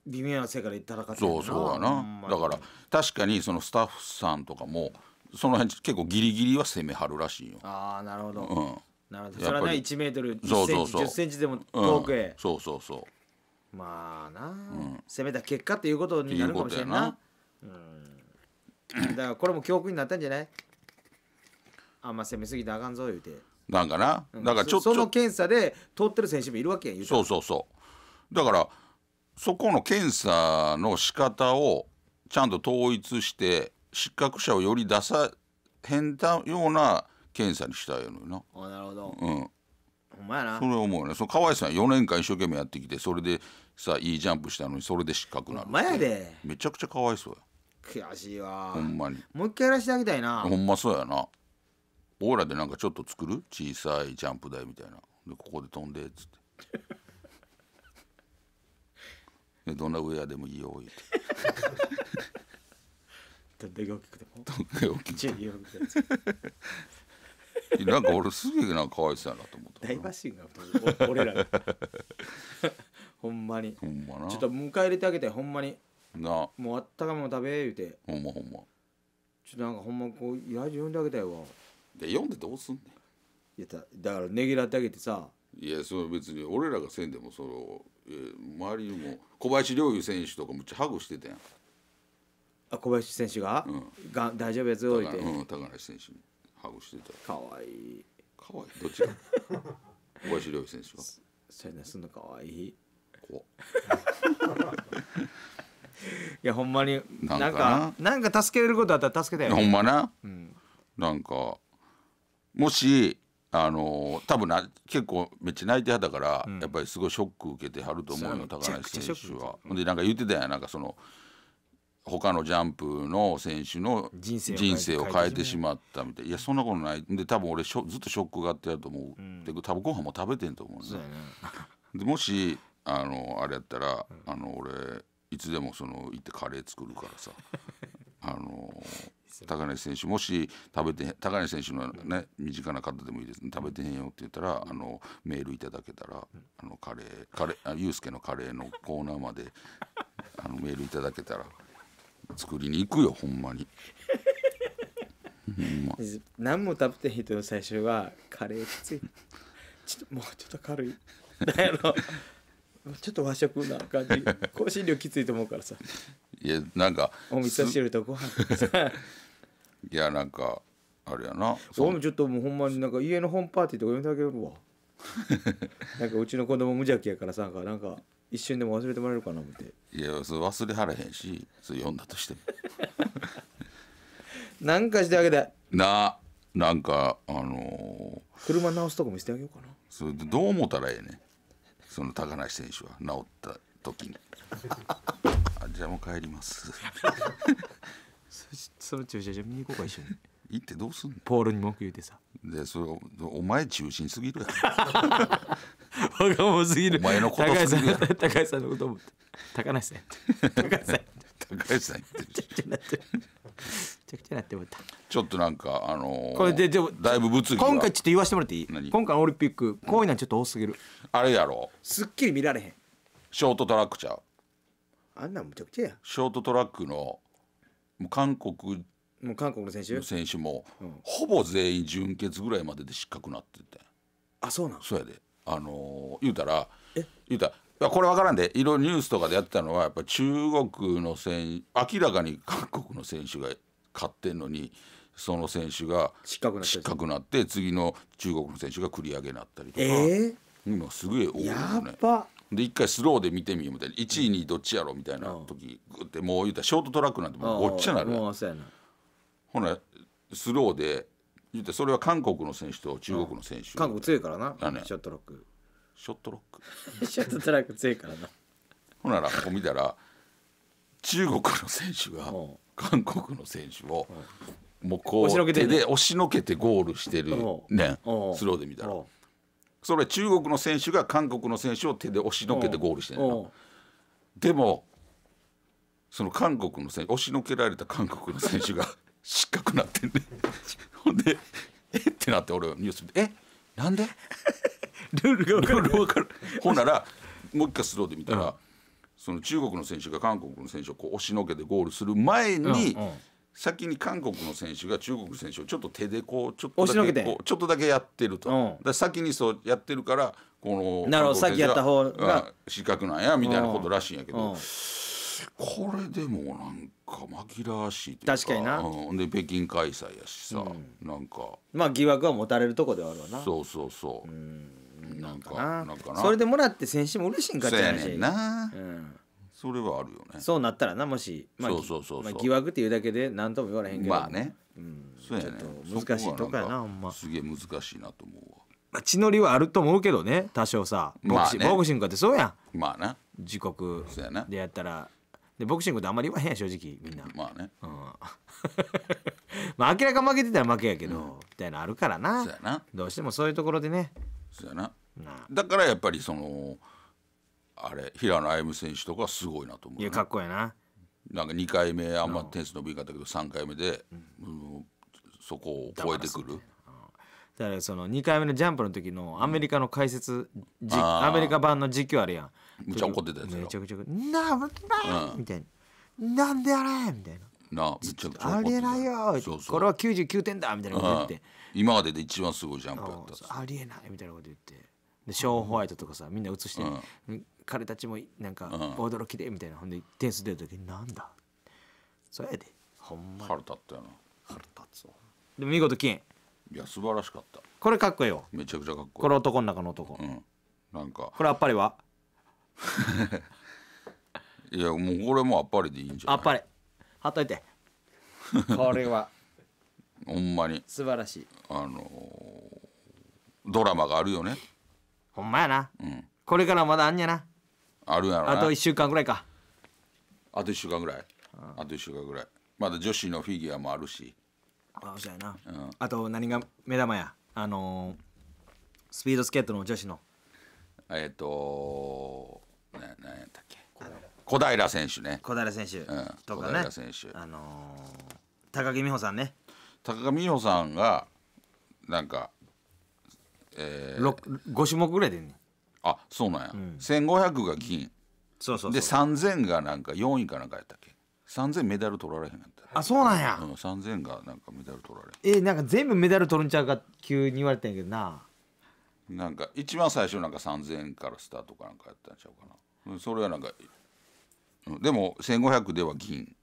微妙な世界でたかってそうそうやなだから確かにそのスタッフさんとかもその辺結構ギリギリは攻めはるらしいよああなるほど、うん、なるほどそれはね1メートル1センチ1 0センチでも遠くへ、うん、そうそうそうまあな、うん、攻めた結果っていうことになるかもしれんなな、うん、だからこれも教訓になったんじゃないあんま攻めすぎてあかんぞ言うて。なんかな、だからちょっとその検査で通ってる選手もいるわけやんそうそうそうだからそこの検査の仕方をちゃんと統一して失格者をより出さへんたような検査にしたいのよなあなるほどうんほんまやなそれ思うねその河合さん4年間一生懸命やってきてそれでさいいジャンプしたのにそれで失格なのまやでめちゃくちゃかわいそうや悔しいわほんまにもう一回やらせてあげたいなほんまそうやなオーラでなんかちょっと作る小さいジャンプ台みたいなでここで飛んでっつって でどんなウェアでもいいよ言って どんだけ大きくてもどんだけ大きくても なんか俺すげえなんか可愛さやなと思った大バッシングが俺らほんまにほんまなちょっと迎え入れてあげてほんまになもうあったかも食べ言うてほんまほんまちょっとなんかほんまこうラジオ呼んであげたいわで読んでどうすんねんいやだからねぎらってあげてさいやそれ別に俺らがせんでもそのえ周りにも小林陵侑選手とかむっちゃハグしてたやんあ小林選手が,、うん、が大丈夫やつよいて、うん、高梨選手にハグしてたかわいいかわいいどっちが 小林陵侑選手がそうやなすんのかわいい怖 いやほんまになんかなんか助けることあったら助けてよほんまな、うん、なんかもしあの多分な結構めっちゃ泣いてはったから、うん、やっぱりすごいショック受けてはると思うよ高梨選手は。ほんでなんか言ってたやんなんかその他のジャンプの選手の人生を変えてしまったみたいいやそんなことないで多分俺しょずっとショックがあってやると思う、うん、で多分ご飯も食べてんと思うね、うでもしあのあれやったら、うん、あの俺いつでもその行ってカレー作るからさ あの高梨選手もし食べて高梨選手のね、身近な方でもいいです、食べてへんよって言ったら、あのメールいただけたら、あのカレーカレーユースケのカレーのコーナーまで あのメールいただけたら作りに行くよほんまに。ん、何も食べてへん人の最初はカレーきついちょっともうちょっと軽いだ やろちょっと和食な感じ香辛料きついと思うからさいやなんかお味噌汁とご飯さいやなんかあれやな俺もちょっともうほんまになんか家の本パーティーとか呼んであげるわ なんかうちの子供無邪気やからさなんか一瞬でも忘れてもらえるかな思っていやそれ忘れはれへんしそれ読んだとしても なんかしてあげたいななんかあのー、車直すとこもしてあげようかなそれでどう思ったらええねその高梨選手は治った時に あじゃあもう帰りますその駐車場見に行こうか一緒に行ってどうすんのポールに文句言うてさでそれお前中心すぎるやん若者 すぎるお前のことすぎる高橋さん 高橋さんのこと思って高梨さん高橋さん高橋さん言ってるちゃくちゃなってちゃくちゃなって思ったちょっとなんかあのー、これででもだいぶ物議今回ちょっと言わしてもらっていい何今回オリンピックこういうのはちょっと多すぎるあれやろうすっきり見られへんショートトラックちゃうあんなむちゃくちゃやショートトラックのもう韓国もう韓国の選手の選手も、うん、ほぼ全員準決ぐらいまでで失格なっててあそうなんそうやであのー、言うたら言うたらこれ分からんでいろいろニュースとかでやってたのはやっぱ中国の選明らかに韓国の選手が勝ってんのにその選手が失格になって次の中国の選手が繰り上げになったりとか、えー、今すごい多いよね。やっぱで一回スローで見てみようみたいな1位にどっちやろみたいな時グッてもう言うたらショートトラックなんてもうごっちゃなるほなスローで言うてそれは韓国の選手と中国の選手韓国強いからなショットロックショットロック ショットトラック強いからなほならここ見たら中国の選手が韓国の選手をもうこう手で押しのけてゴールしてるねんスローで見たら。それ中国の選手が韓国の選手を手で押しのけてゴールしてんのでもその韓国の選手押しのけられた韓国の選手が失格なってんね ほんでえってなって俺ニュース見てえなんで ルールが分かるほんなら もう一回スローで見たら、うん、その中国の選手が韓国の選手をこう押しのけてゴールする前に、うんうん先に韓国の選手が中国選手をちょっと手でこうちょっとだけこうちょっとだけやってると、うん、だ先にそうやってるからこのなるほど先やった方が失格なんやみたいなことらしいんやけど、うんうん、これでもなんか紛らわしいというか確かにな、うん、で北京開催やしさ、うん、なんかまあ疑惑は持たれるとこではあるわなそうそうそううんなんかななんかなそれでもらって選手も嬉しいんかってやねんな、うんそれはあるよねそうなったらなもし、まあ、疑惑っていうだけで何とも言われへんけどまあね、うん、そうやねちょっと難しいとかやなほんますげえ難しいなと思うわ、まあ、血のりはあると思うけどね多少さボクシ,、まあね、ボクシングってそうやんまあな自国でやったらでボクシングってあんまり言わへんや正直みんなまあね、うん、まあ明らか負けてたら負けやけど、うん、みたいなあるからなそうやなどうしてもそういうところでねそうやなだからやっぱりそのあれ平野歩夢選手とかすごいなと思う、いやかっこいいななんか2回目あんま点数伸びんかったけど3回目で、うんそこを超えてくる。だからその2回目のジャンプの時のアメリカの解説、うん、アメリカ版の実況あるやんめちゃ怒ってたやつめちゃくちゃ「なあ、うん、みたいな「なんであれ?」みたいな「なあめちゃくちゃあれだよそうそうこれは99点だ」みたいなこと言って、うん、今までで一番すごいジャンプやったありえないみたいなこと言ってでショーン・ホワイトとかさみんな映して、うん、彼たちもなんか驚きでみたいなほんで点数出る時になんだそれでほんまに腹立ったよな腹立つで見事金いや素晴らしかったこれかっこいいよめちゃくちゃかっこいいこれ男の中の男、うん、なんかこれあっぱれは いやもうこれもあっぱれでいいんじゃないあっぱれ貼っといてこれは ほんまに素晴らしいあのー、ドラマがあるよねほんまやな、うん、これからまだあんやなあるやろ、ね、あと1週間ぐらいかあと1週間ぐらいあと1週間ぐらいまだ女子のフィギュアもあるしあ白いな、うん、あと何が目玉やあのー、スピードスケートの女子のえっ、ー、とー何やったっけ小平選手ね小平選手とかね、うん、小平選手あのー、高木美帆さんね高木美帆さんがなんかえー、5種目ぐらいでねあそうなんや、うん、1500が銀そうそうで3000がなんか4位かなんかやったっけ3000メダル取られへんやったあそうなんや、うん、3000がなんかメダル取られへんえー、なんか全部メダル取るんちゃうか急に言われてんやけどななんか一番最初なんか3000からスタートかなんかやったんちゃうかなそれはなんかでも1500では銀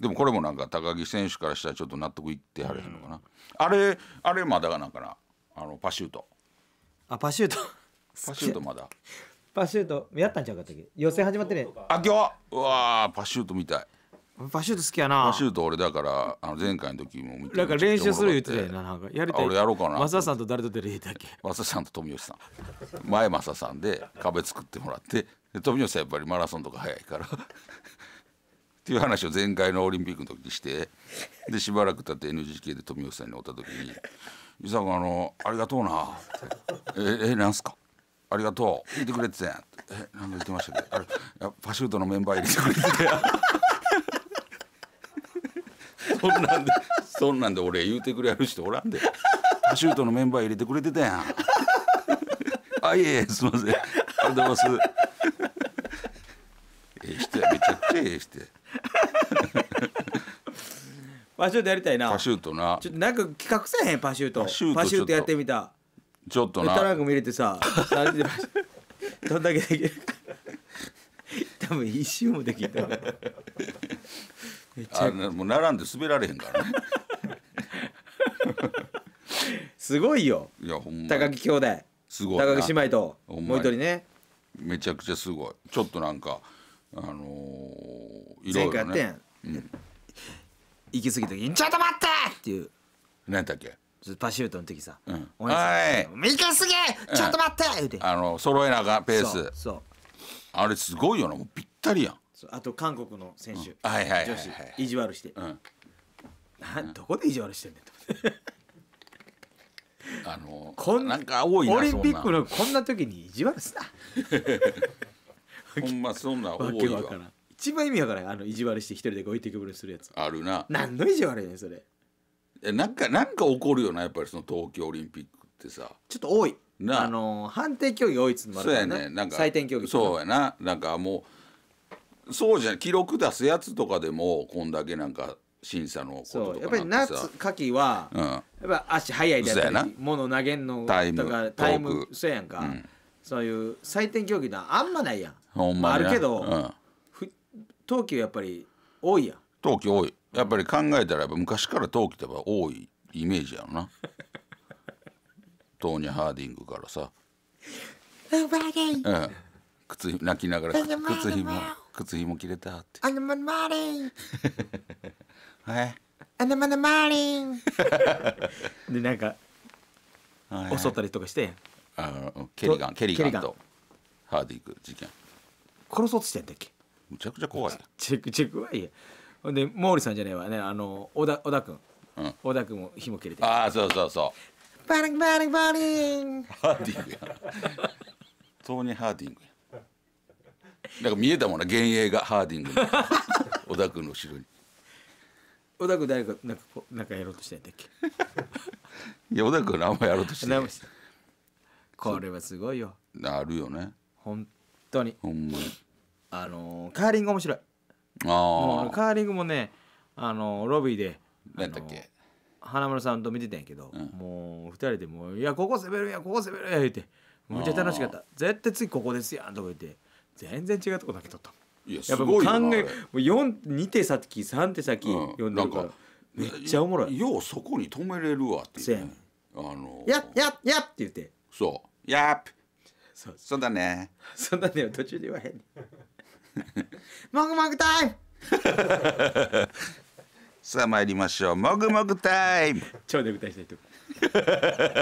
でもこれもなんか高木選手からしたらちょっと納得いってはれへんのかな、うん、あれあれまだがなんかなあのパシュートあパシュートパシュートまだパシュートやったんちゃうかったっけ予選始まってねあ今日うわパシュートみたいパシュート好きやなパシュート俺だからあの前回の時も見てだから練習する言ってたよななんかやりたい俺やろうかなマサさんと誰と出るだけマサさんと富吉さん前マサさんで壁作ってもらって富吉さんやっぱりマラソンとか早いから っていう話を前回のオリンピックの時にしてでしばらく経って NGK で富吉さんにおった時に「伊沢君あのありがとうな」ええなんすか?」ありがとう聞いてくれててん」え何んか言ってましたけどあれパシュートのメンバー入れてくれてそんなんでそんなんで俺言うてくれる人おらんでパシュートのメンバー入れてくれてたやんあいえすいませんありがとうございますええ人やめちゃくちゃええ人パシュートやりたいなパシュートなちょっとなんか企画せへんパシュートパシュートやってみたちょっとなトランク見れてさどんだけできるか多分一周もできためもう並んで滑られへんからねすごいよいやほんま高木兄弟すごい高木姉妹ともう一人ねめちゃくちゃすごいちょっとなんかあのー、いろいろね、うん、行き過ぎた時に「ちょっと待って!」っていう何だっけパシュートの時さ、うん、お姉さん「ミカすげえちょっと待って!」言うてあの揃えながペースそうあれすごいよなもうぴったりやんあと韓国の選手、うん、はいはい女子意地悪して、うん、なんどこで意地悪してんねんと思って。あのこんなんか多いオリンピックのこんな時に意地悪すなほんまそんな多いわ一番意味わからんあの意地悪して一人でごいてくぶるするやつあるな何の意地悪やねんそれなんかなんか起こるよなやっぱりその東京オリンピックってさちょっと多いなあのー、判定競技多いっつうのもあるからねねなんか採点競技そうやななんかもうそうじゃ記録出すやつとかでもこんだけなんか審査のこととやっぱり夏夏季は、うん、やっぱ足速いでやっ物投げんのとかタイムそうやんか、うん、そういう採点競技だあんまないやんほんま、まあ、あるけど、うん、東京やっぱり多いやん東京多いやっぱり考えたら昔から陶器ってば多いイメージやろなトーニー・ハーディングからさ「うば靴泣きながら靴ひも靴ひも切れたって「あマーリンはいあのマーリン で、なんか。襲ったりとかして。あケリガン、ケリガンと。ハーディング事件。殺そうとしてんだっけ。むちゃくちゃ怖い。チェックチェックはいい。ほんで毛利さんじゃねえわねあの小田小田君、うん、小田君も紐切れてああそうそうそうバリンバリンバリンハーディングやトーニー・ハーディングやなんか見えたもんな幻影がハーディング小田君の後ろに小田君誰かなんかこなんかやろうとしてんだっけいや小田君何もやろうとしてな これはすごいよなるよね本当にほんまにあのー、カーリング面白いあカーリングもねあのロビーで何だっけ花村さんと見てたんやけど、うん、もう2人でもう「いやここ攻めるやここ攻めるや」言って「むっちゃ楽しかった絶対次ここですやん」とか言って全然違うとこだけ取ったいやすごいよなやっぱもう2手先3手先読んでるから、めっちゃおもろいようそこに止めれるわっていう、ね、あのー、やっやっやっって言ってそうやっそうそうだね そうだね途中で言わへんね もぐもぐタイム さあ参りましょうもぐもぐタイム超眠たい人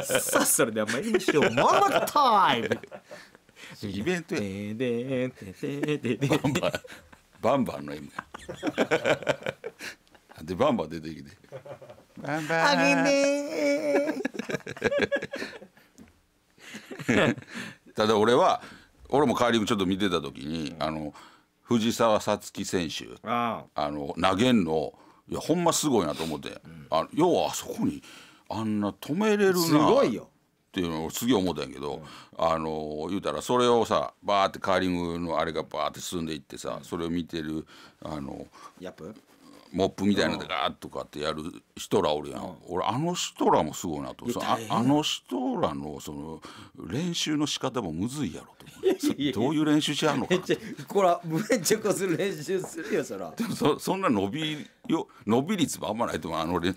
さあそれでは参りましょうもぐもぐタイムイベントで、で、で、で。バンバンの意味 でバンバン出てきてバンバンあげねただ俺は俺もカーリングちょっと見てた時にあの、藤澤五月選手あの投げんのいやほんますごいなと思って、うん、あ要はあそこにあんな止めれるなすごいよっていうのをすげえ思ったんやけど、うん、あの言うたらそれをさバーってカーリングのあれがバーって進んでいってさそれを見てるあのヤップモップみたいのでガーッとかってやる人らおるやん、うん、俺あの人らもすごいなとそああの人らのその練習の仕方もむずいやろと思うどういう練習しはんのかこらめっちゃこする練習するよそらでもそ そんな伸びよ伸び率もあんまないと思うあの練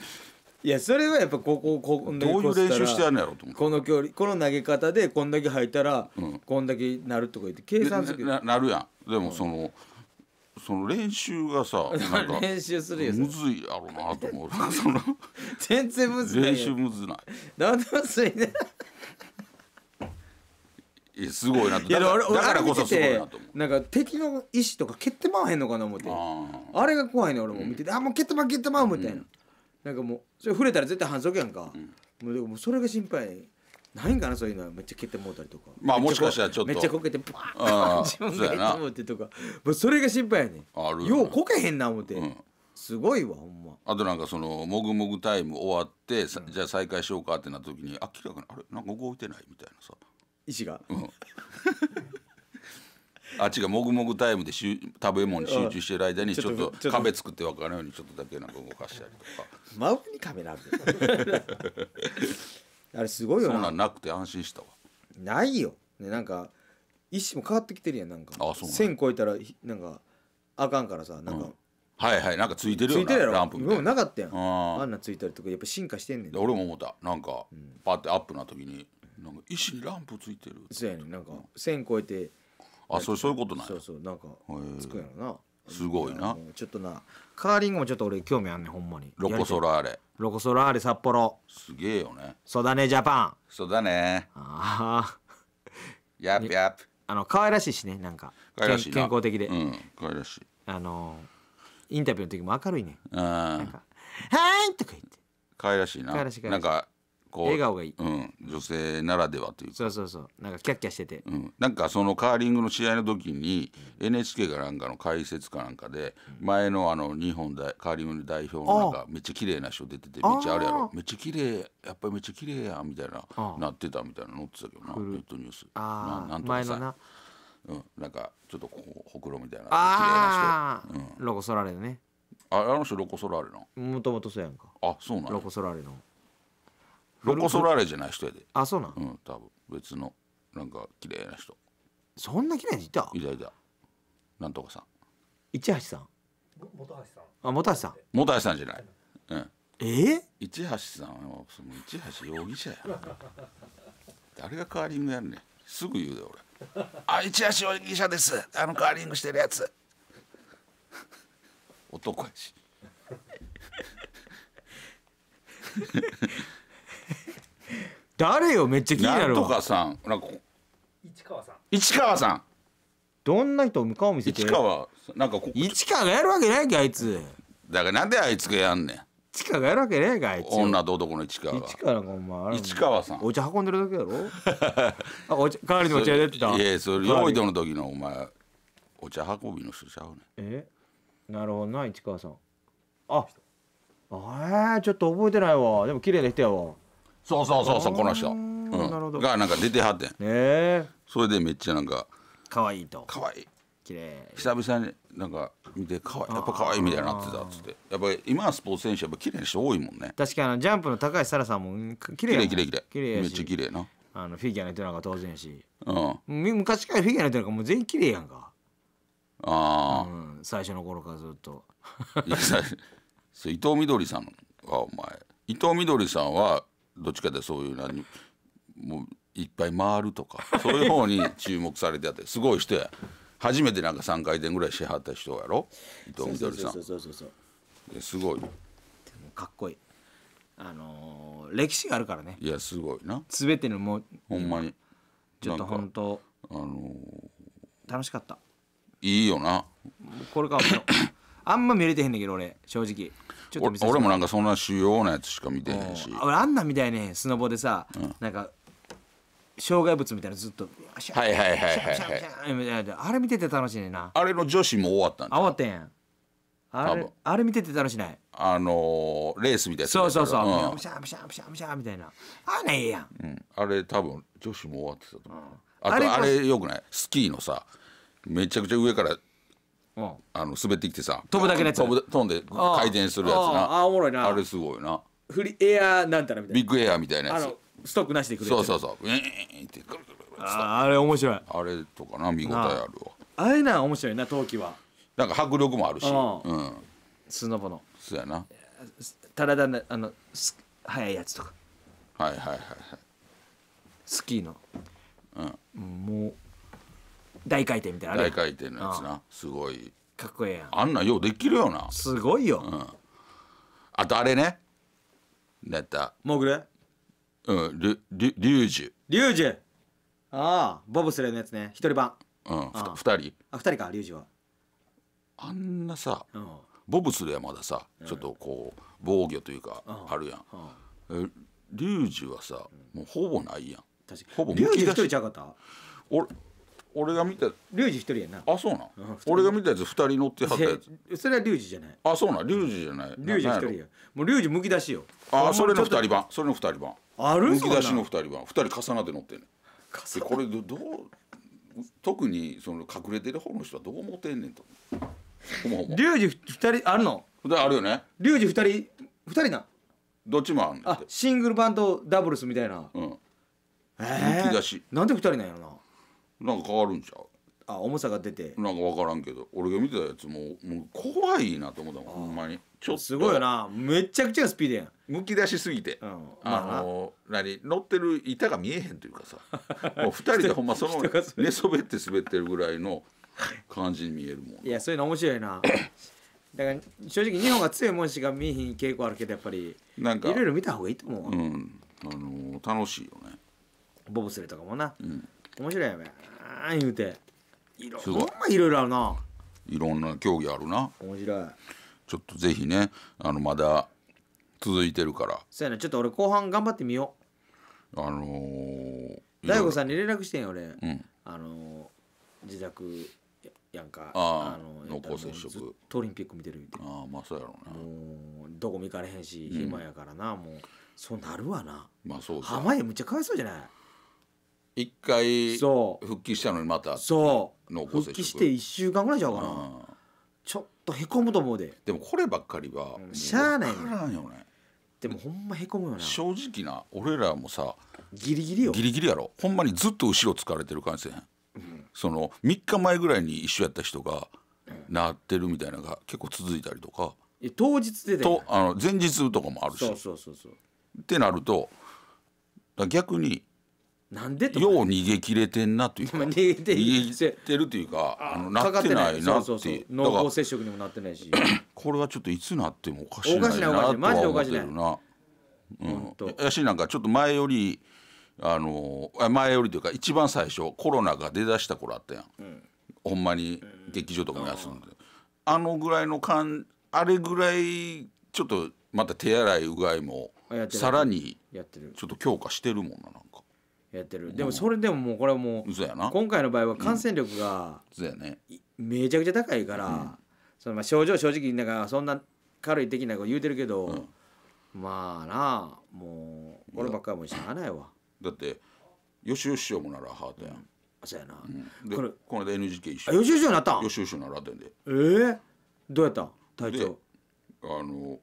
いやそれはやっぱここここどういう練習してやんのやろと思うこの距離この投げ方でこんだけ入ったら、うん、こんだけなるとか言って計算するななるやんでもその、うんその練習がさ なん練習するよむずいやろうなと思う その全然むずい練習むずないなんでむずいねいやすごいなとだからだからこそすごいなと思うなんか敵の意志とか蹴ってまわへんのかな思ってあれが怖いね俺も見てて、うん、あもう蹴ってまう蹴ってまうみたいな、うん、なんかもうそれ触れたら絶対反則やんか、うん、もうそれが心配ないんかなそういうのはめっちゃ蹴ってもうたりとかまあもしかしたらちょっとめっちゃこけてバーン 自分がやってもうてとかもうそれが心配やねあるようこけへんな思って、うん、すごいわほんまあとなんかそのもぐもぐタイム終わって、うん、じゃあ再開しようかってなった時に明らかにあれなんか動いてないみたいなさ石が、うん あっちがもぐもぐタイムでしゅ食べ物に集中してる間にちょっと壁作って分からないようにちょっとだけなんか動かしたりとか。真上に壁なんであれすごいよそんなんなくて安心したわいよ、ね、なんか意思も変わってきてるやんなんかあそうなん1000超えたらひなんかあかんからさなんか、はいはいなんかついてるつよいてるやろランプみたなかったやんああんなついたりとかやっぱ進化してんねん俺も思ったなんかパッてアップな時になんか石にランプついてるそうやねんなんか1000超えてあそうそういうことないそうそうなんかつくやろなすごいなちょっとなカーリングもちょっと俺興味あんねんほんまにロコ・ソラーレロコ・ソラーレ札幌すげえよねそうだねジャパンそうだねああやっやっあの可愛らしいしねなんか健康的でうん可愛らしいあのインタビューの時も明るいねんなんか「はい!」とか言って可愛らしいななんかこう笑顔がいい、うん、女性ならではというそうそうそうなんかキャッキャしてて、うん、なんかそのカーリングの試合の時に NHK がなんかの解説かなんかで前のあの日本大カーリングの代表のなんかめっちゃ綺麗な人出ててめっちゃあるやろめっちゃ綺麗やっぱりめっちゃ綺麗やみたいななってたみたいなのってたけどなネットニュースあななんとかさ前のなうん、なんかちょっとこうほくろみたいな綺麗な人、うん、ロコソラーレのねああの人ロコソラーレのもともとそうやんかあそうなのロコソラーレのロコ・ソラーレじゃない人やであそうなんうん多分別のなんか綺麗な人そんな綺麗にいたいたいたなんとかさん市橋さん本橋さんあ本橋さん本橋さんじゃないうんえー、市橋さんはその市橋容疑者や誰がカーリングやるねんすぐ言うで俺「あ市橋容疑者ですあのカーリングしてるやつ」男やし誰よめっちゃ気になるなんとかさんなんか市川さん市川さんどんな人向う見せて市川なんか市川がやるわけないかあいつだからなんであいつがやんねん市川がやるわけねえかあいつ女と男の市川が市川なんかお前市川さんお茶運んでるだけやろ あお茶代わりにお茶出てたいやそれ用意どの時のお前お茶運びの人ちゃうねえなるほどな市川さんあえちょっと覚えてないわでも綺麗な人やわそうそうそうそうこの人、うん、がなんか出てはってん、ね、それでめっちゃなんか可愛いと可愛い綺麗久々になんか見てかわいやっぱ可愛いみたいになってたっつってやっぱり今はスポーツ選手やっぱ綺麗な人多いもんね確かにジャンプの高橋沙羅さんも綺麗綺麗綺麗綺麗めっちゃ綺麗なあのフィギュアの人なんか当然し、うん、昔からフィギュアの人なんかもう全員綺麗やんかああ、うん、最初の頃からずっと伊藤みどりさんはお前伊藤みどりさんはどっちかでそういう何もういっぱい回るとかそういう方に注目されてってすごい人や初めてなんか3回転ぐらいしはった人やろ伊藤みどりさんすごいかっこいいあのー、歴史があるからねいやすごいな全てのもうほんまにちょっと本当あのー、楽しかったいいよなこれかも あんま見れてへんねんけど俺正直ちょっと見せ俺もなんかそんな主要なやつしか見てへんし俺あんなみたいねスノボでさ、なんか障害物みたいなのずっとはいはいはいはいはいみたいなあれ見てて楽しいねんなあれの女子も終わったんあ終わってんあれあれ見てて楽しないあのーレースみたいなそうそうそう、んシャンシャンシャンシャみたいなあんええやんうんあれ多分女子も終わってたと思う、あとああれれよくないスキーのさめちゃくちゃ上からあの滑ってきてさ飛ぶだけのやつ飛ぶ飛んで回転するやつなあおもろいなあれすごいなフリエアーなんたらみたいなビッグエアーみたいなやつストックなしでくれそうそうそうウィーンってくるくるくあれ面白いあれとかな見応えあるわああいうのは面白いな陶器はなんか迫力もあるしうんスノボのそうやなただ体のあの速いやつとかはいはいはいはいスキーのうんもう大回転みたいな大回転のやつなすごいかっこええやんあんなようできるよなすごいよ、うん、あとあれねだったモグレうんリュリュリュージュリュージュああボブスレーのやつね一人版うん二人あ二人かリュウジはあんなさ、うん、ボブスレーはまださちょっとこう防御というかあるやん、うんうん、リュウジはさもうほぼないやんほぼリュウジ一人ちゃうかった俺俺が見たリュウジ一人やなあそうなん、俺が見たやつ二人乗ってはったやつそれはリュウジじゃないあそうなんリュウジじゃないリュウジ一人やもうリュウジむき出しよあそれの二人番それの二人番あるむき出しの二人番二人重なって乗ってんねでこれどどう特にその隠れてる方の人はどう思ってんねんとほもほもリュウジ二人あるのあるよねリュウジ二人二人などっちもあんねんあシングル版とダブルスみたいなうんむき出しなんで二人なんやろななんか変わるんちゃうあ重さが出てなんか分からんけど俺が見てたやつももう怖いなと思ったもんほんまにちょっとすごいよなめちゃくちゃスピードやんむき出しすぎて、うん、あの何乗ってる板が見えへんというかさ もう2人でほんまその寝そべって滑ってるぐらいの感じに見えるもんいやそういうの面白いな だから正直日本が強いもんしか見えへん傾向あるけどやっぱりなんかいろいろ見た方がいいと思ううんあの楽しいよねボブスレとかもな、うん面白いよね言うていろすいほんまいろいろあるないろんな競技あるな面白いちょっとぜひねあのまだ続いてるからそうやなちょっと俺後半頑張ってみようあのー、大悟さんに連絡してんよ俺、うんあのー自宅やんかあーの濃厚接触トリンピック見てるみたいなああまあそうやろうなもうどこ見かれへんし暇やからな、もうそうなるわなまあそうさ濱家むっちゃかわいそうじゃない一回復帰したのにまたそう復帰して1週間ぐらいちゃうかな、うん、ちょっとへこむと思うででもこればっかりはしゃあないよねでもほんまへこむよな正直な俺らもさギリギリよギリギリやろほんまにずっと後ろ疲れてる感じせへん、うん、その3日前ぐらいに一緒やった人がなってるみたいなのが結構続いたりとか当日でとあの前日とかもあるしそうそうそうそうってなると逆になんでとよう逃げ切れてんなというか 逃げてるというかあのなってないなって濃厚接触にもなってないし これはちょっといつなってもおかしいなとは思ってるな。うん、やしなんかちょっと前よりあの前よりというか一番最初コロナが出だした頃あったやん、うん、ほんまに劇場とかも休んで、うん、あのぐらいの感あれぐらいちょっとまた手洗いうがいもさらにちょっと強化してるもんななんか。やってるでもそれでももうこれはもうやな今回の場合は感染力が、めちゃくちゃ高いから、そのまあ症状正直なんかそんな軽い的なこと言うてるけど、まあなあもうこればっかりもしゃあないわだって吉し師匠もならハートやん、そうやな、うん、これこの間 NGK 一緒吉尾師匠なった吉尾師匠ならハートやんでええー、どうやった体調あの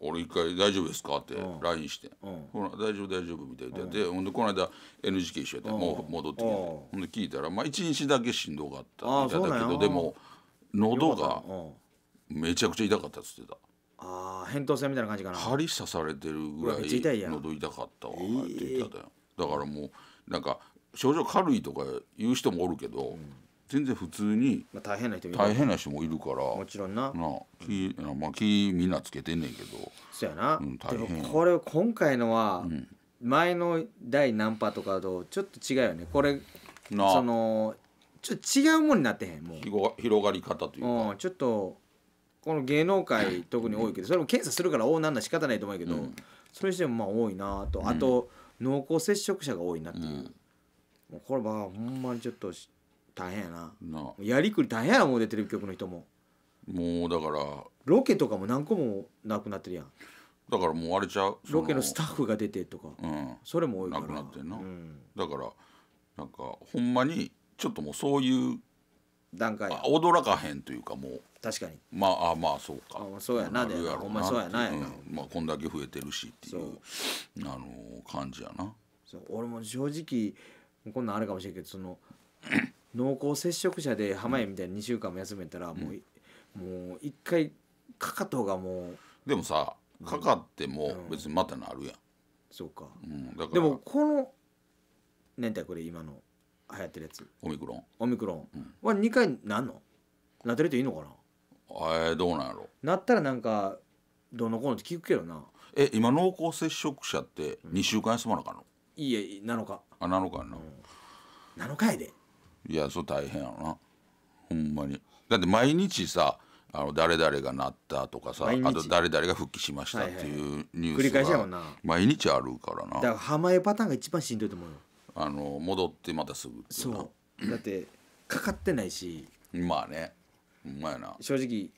俺一回大丈夫ですかって LINE して、ほら大丈夫大丈夫みたいで、でほんでこの間 NGK 一緒やったもう戻ってきて、ほんで聞いたらまあ一日だけしんどかったみたいだけどでも喉がめちゃくちゃ痛かったっつってた。ああ扁桃腺みたいな感じかな針刺されてるぐらい喉痛かったわって言ってたよ、だからもうなんか症状軽いとか言う人もおるけど、全然普通にまあ、大変な人もいる大変な人もいるからもちろんなな木まあ木みんなつけてんねんけどそうやな、うん、大変でもこれ今回のは、前の第何波とかとちょっと違うよねこれそのちょっと違うもんになってへんもう広がり方というか、うん、ちょっとこの芸能界特に多いけどそれも検査するからおおなんだ仕方ないと思うけど、うん、それにしてもまあ多いなと、うん、あと濃厚接触者が多いなっていう、もうこれはほんまにちょっと大変やななやりくり大変やもうでテレビ局の人ももうだからロケとかも何個もなくなってるやんだからもうあれちゃうロケのスタッフが出てとか、うん、それも多いからなくなってんな、うん、だからなんかほんまにちょっともうそういう段階驚かへんというかもう確かにまああまあそうかあそうやなでほんまそうやなやうん、まあこんだけ増えてるしっていうあのー、感じやなそう俺も正直こんなんあれかもしれんけどその濃厚接触者で濱家みたいに2週間も休めたらもう,、もう一回かかとがもうでもさかかっても別にまたなるやん、そうか,、うん、だからでもこの何だこれ今の流行ってるやつオミクロンオミクロンは2回なんのなってるといいのかなえどうなんやろなったらなんかどの子のって聞くけどなえ今濃厚接触者って2週間休まなかの、いいえ7日あ7日やな、うん、7日やでいやそう大変やろなほんまにだって毎日さあの誰々がなったとかさあと誰々が復帰しましたっていうニュ繰りー返しスやもんなが毎日あるからだかなら浜江パターンが一番しんどいと思うよあの戻ってまたすぐっていうそうだってかかってないしまあねほんまやな正直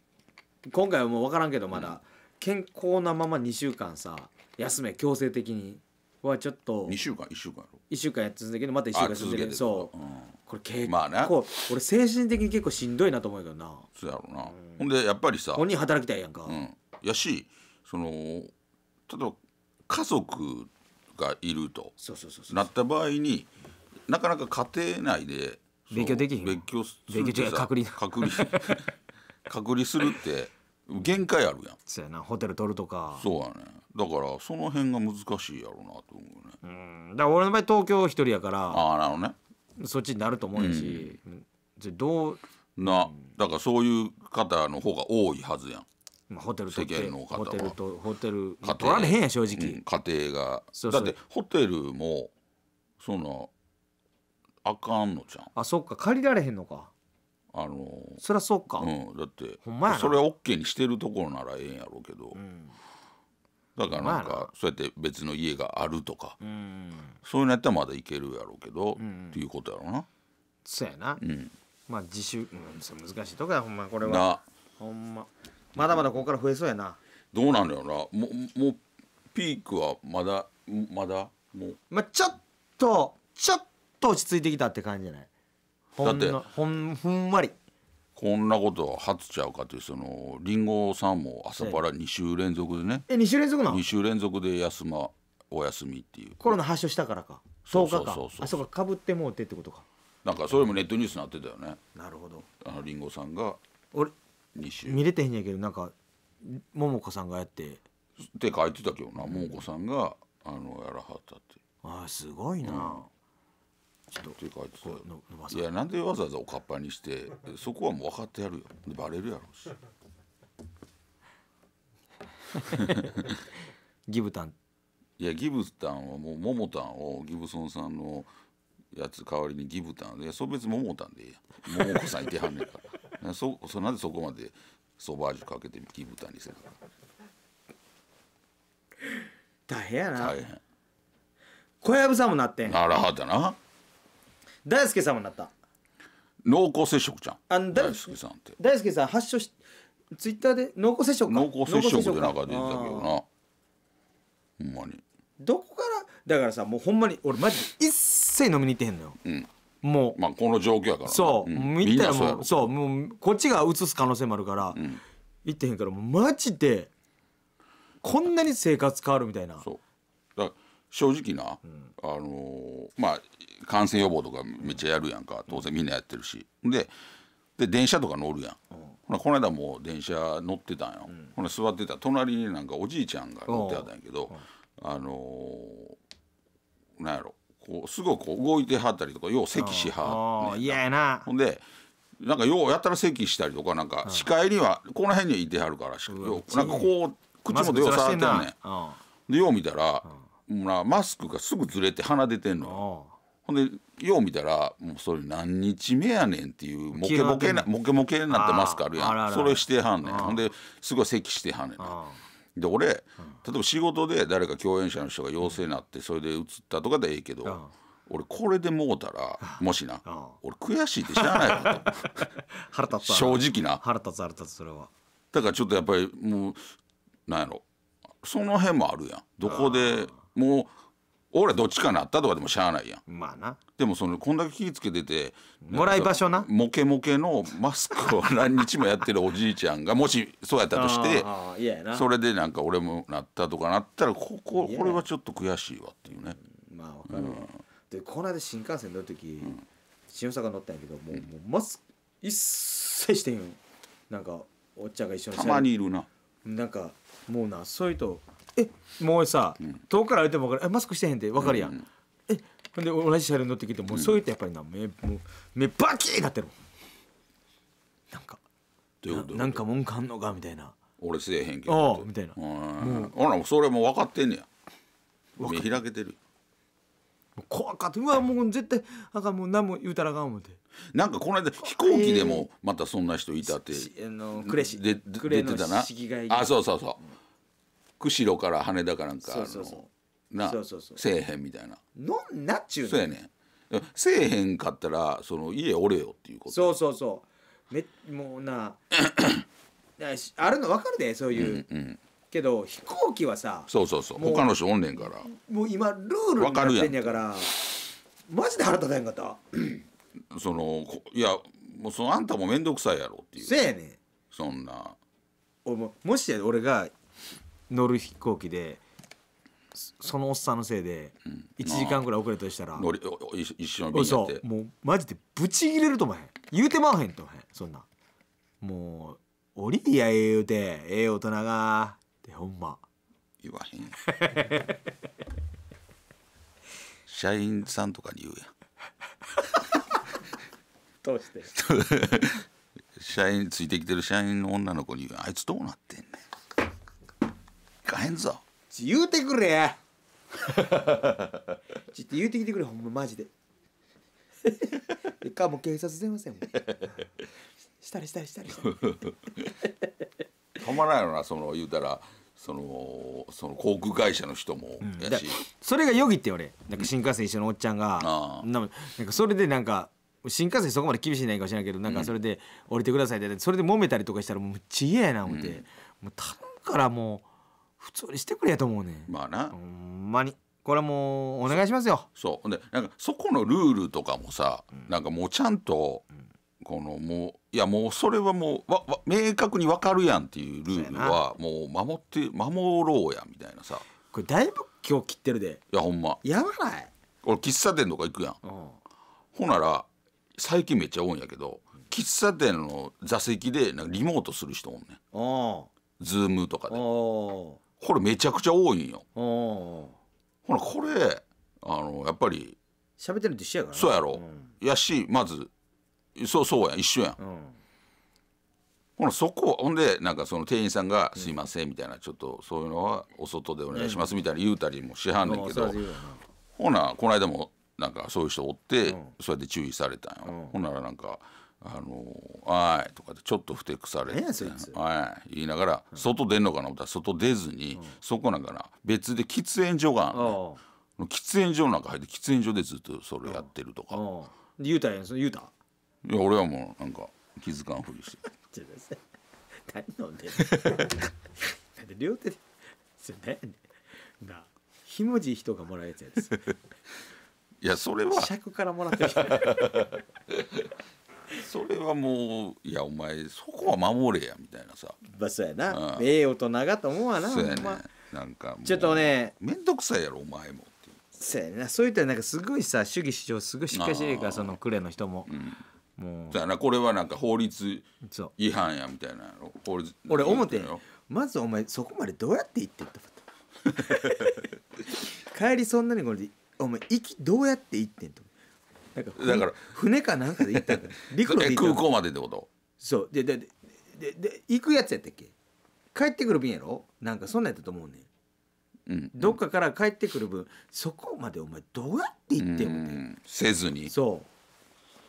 今回はもう分からんけどまだ、健康なまま2週間さ休め強制的にはちょっと2週間1週間やろ1週間やって続けまた1週間続けてそう、うん、これ結構、まあね、俺精神的に結構しんどいなと思うけどなそうやろうな、うん、ほんでやっぱりさ本人働きたいやんか、うん、やしその例えば家族がいるとなった場合になかなか家庭内で勉強できへん勉強するって隔離隔離 隔離するって限界あるやんそうやなホテル取るとかそうやねだからその辺が難しいやろうなと思うねうんだから俺の場合東京一人やからああなるほどねそっちになると思うし、うん、じゃどう、なだからそういう方の方が多いはずやんまあ、ホテル世間の方ホテルとホテル家取られへんや正直、うん家庭がそうそうだってホテルもそのあかんのじゃんあそっか借りられへんのかあのそりゃそっか、うんだってほんまやなそれオッケーにしてるところならええんやろうけど、うんだからなんかそうやって別の家があるとか、そういうのやったらまだいけるやろうけど、っていうことやろうなそうやな、うん、まあ自主、うん、難しいとこやほんまこれはほんままだまだここから増えそうやなどうなんだよなももうピークはまだまだもうまあちょっとちょっと落ち着いてきたって感じじゃないだってほんふんわりこんなことは初ちゃうかというそのりんごさんも朝から2週連続でねえ2週連続なの ?2 週連続で休まお休みっていうコロナ発症したからか10日間そうそうそうあそうかかぶってもうてってことかなんかそれもネットニュースになってたよねなるほどあのりんごさんが俺2週見れてへんやけどなんか桃子さんがやってって書いてたけどな桃子さんがあのやらはったってああすごいな、ちょっといやなんでわざわざおかっぱにしてそこはもう分かってやるよバレるやろうしギブタンいやギブタンはもうモモタンをギブソンさんのやつ代わりにギブタンでそ別にモモタンでいいやモモコさんいてはんねんからそそなんでそこまでソバージュかけてギブタンにせか大変やな大変小籔さんもなってんあらはったな大輔様なった濃厚接触じゃんあ大輔さんって大輔さん発症しツイッターで濃厚接触か濃厚接触でなんか出てたけどなほんまにどこからだからさもうほんまに俺マジで一切飲みに行ってへんのよ、んもう、まあこの状況やからそう、んみたらうもうそうもうこっちが移す可能性もあるから、行ってへんからもうマジでこんなに生活変わるみたいなそうだから正直な、あのーまあ感染予防とかめっちゃやるやんか当然みんなやってるしでで電車とか乗るやん、ほなこの間も電車乗ってたんよ、ほな座ってた隣になんかおじいちゃんが乗ってはったんやけど、あのー、なんやろこうすごいこう動いてはったりとかよう咳しは嫌、ね、やなほんでなんかようやったら咳したりとかなんか視界にはこの辺にはいてはるからしよなんかこう口元よう触ってるねんでよう見たら、うん、マスクがすぐずれて鼻出てんのよ。でよう見たらもうそれ何日目やねんっていうモケモケなモケモケになってマスクあるやんそれしてはんねんほんですごい咳してはんねんで俺例えば仕事で誰か共演者の人が陽性になってそれで移ったとかでええけど俺これでもうたらもしな俺悔しいって知らないわと 腹立つ正直な腹立つ腹立つそれはだからちょっとやっぱりもうなんやろその辺もあるやんどこでもう俺どっちかなったとかでもしゃあないやんまあなでもそのこんだけ気ぃつけててもらい場所なモケモケのマスクを何日もやってるおじいちゃんがもしそうやったとしてそれでなんか俺もなったとかなったらこここれはちょっと悔しいわっていうねまあわかるわ、でこの間新幹線乗る時、新大阪乗ったんやけどもう,、もうマスク一切してんよなんかおっちゃんが一緒にしたまにいるななんかもうなそういうとえもうさ、遠くから歩いても分かるえマスクしてへんって分かるやん、えほんで同じ車両に乗ってきてもうそういうとやっぱりな目もう目バキーなってるなんかどういうことななんか文句あんのかみたいな俺せえへんけどああみたいなもうほらそれも分かってんねや目開けてる怖かったうわもう絶対あかんもう何も言うたらあかん思ってなんかこの間飛行機でもまたそんな人いたって、あのクレシでで出てたなあそうそうそう、釧路から羽田かなんかそなせえへんみたいな飲んなっちゅうそうやねんせえへんかったらその家おれよっていうことそうそうそうめもうな あるの分かるでそういう、うんうん、けど飛行機はさそうそうそう他の人おんねんからもう今ルールになってんやからマジで腹立たへんかったそのいやもうそのあんたも面倒くさいやろっていうせやねんそんな俺ももし俺が乗る飛行機でそのおっさんのせいで1時間ぐらい遅れたりしたら、乗り一緒便ってもうマジでブチ切れると思へん言うてまへんと思へんそんなもう降りてや言うてええ大人がってほんま言わへん 社員さんとかに言うやんどう して 社員ついてきてる社員の女の子に「あいつどうなってん?」へんぞち言うてくれ ちょっと言うてきてくれほんまマジでかも警察出ませんもんしたりしたりしたりしまらんよなその言うたらそのその航空会社の人もやし、うん、それがよぎって俺なんか新幹線一緒のおっちゃんが、うん、なんかそれでなんか新幹線そこまで厳しいないかもしれないけどなんかそれで降りてくださいってそれで揉めたりとかしたらもうち嫌やな思って、うん、もう頼むからもう。普通にしてくれやと思うねまあなほんまにこれもお願いしますよそうでなんかそこのルールとかもさ、なんかもうちゃんと、このもういやもうそれはもうわわ明確に分かるやんっていうルールはもう守って守ろうやみたいなさこれだいぶ今日切ってるでいやほんまやばない俺喫茶店とか行くやんほなら最近めっちゃ多いんやけど喫茶店の座席でなんかリモートする人おんねんズームとかでこれめちゃくちゃ多いんよほらこれあのやっぱり喋ってるのと一緒やから、そうやろ、うん、やしまずそうそうや一緒やん、うん、ほらそこほんでなんかその店員さんが「すいません」みたいな、ちょっとそういうのはお外でお願いしますみたいな言うたりもしはんねんけど、ほなこの間もなんかそういう人おって、そうやって注意されたんよ、ほんならなんか「あの「はい」とかでちょっとふてくされて、はい」言いながら外出んのかな思ったら外出ずに、そこなんかな別で喫煙所があるの、喫煙所なんか入って喫煙所でずっとそれやってるとか、言うたやんそ言うたいや俺はもうなんか気づかんふりして 何飲んでん 両手でひもじい人がもらえやつ いやそれは尺からもらってるそれはもういやお前そこは守れやみたいなさまあそうやな、うんええ大人がと思うわなそうやねなんかもちょっとね面倒くさいやろお前もってそうやなそういったらなんかすごいさ主義主張すごいしっかりしてるからそのクレの人も、もううだなこれはなんか法律そう違反やみたいなの法律俺思ってんよまずお前そこまでどうやって行ってったこと帰りそんなにこれでお前行きどうやって行ってんと思だから船かなんかで行ったんだ 陸路で空港までってことそうでででで行くやつやったっけ帰ってくる便やろなんかそんなやったと思うねんうん、どっかから帰ってくる分そこまでお前どうやって行ってんのせずにそ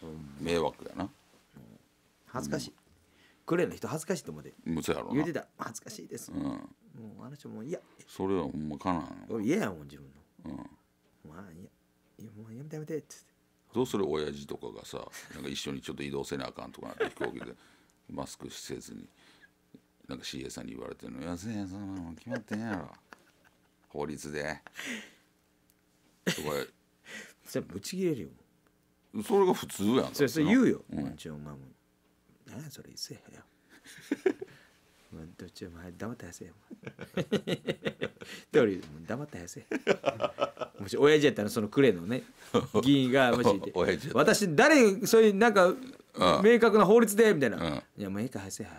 う迷惑やな恥ずかしい、うん、クレーの人恥ずかしいと思ってむせやろ言うてた恥ずかしいです、うん、もうあの人もいやそれはほんまかな嫌やもん自分の、うん、まあいやいやもうやめてやめてっつってどうする親父とかがさなんか一緒にちょっと移動せなあかんとかなって飛行機でマスクせずになんか CA さんに言われてるの「いやせやそんなの決まってんやろ法律で」とかそれぶち切れるよそれが普通やんそれそれ言うよ、うん、ちお前も何やそれせえへんよまあ、どっちも黙ってやせ。より黙ってやせ。もし親父やったらそのクレのね議員がもしいて 私誰そういうなんか明確な法律でみたいな、うん、いやもうええかはせや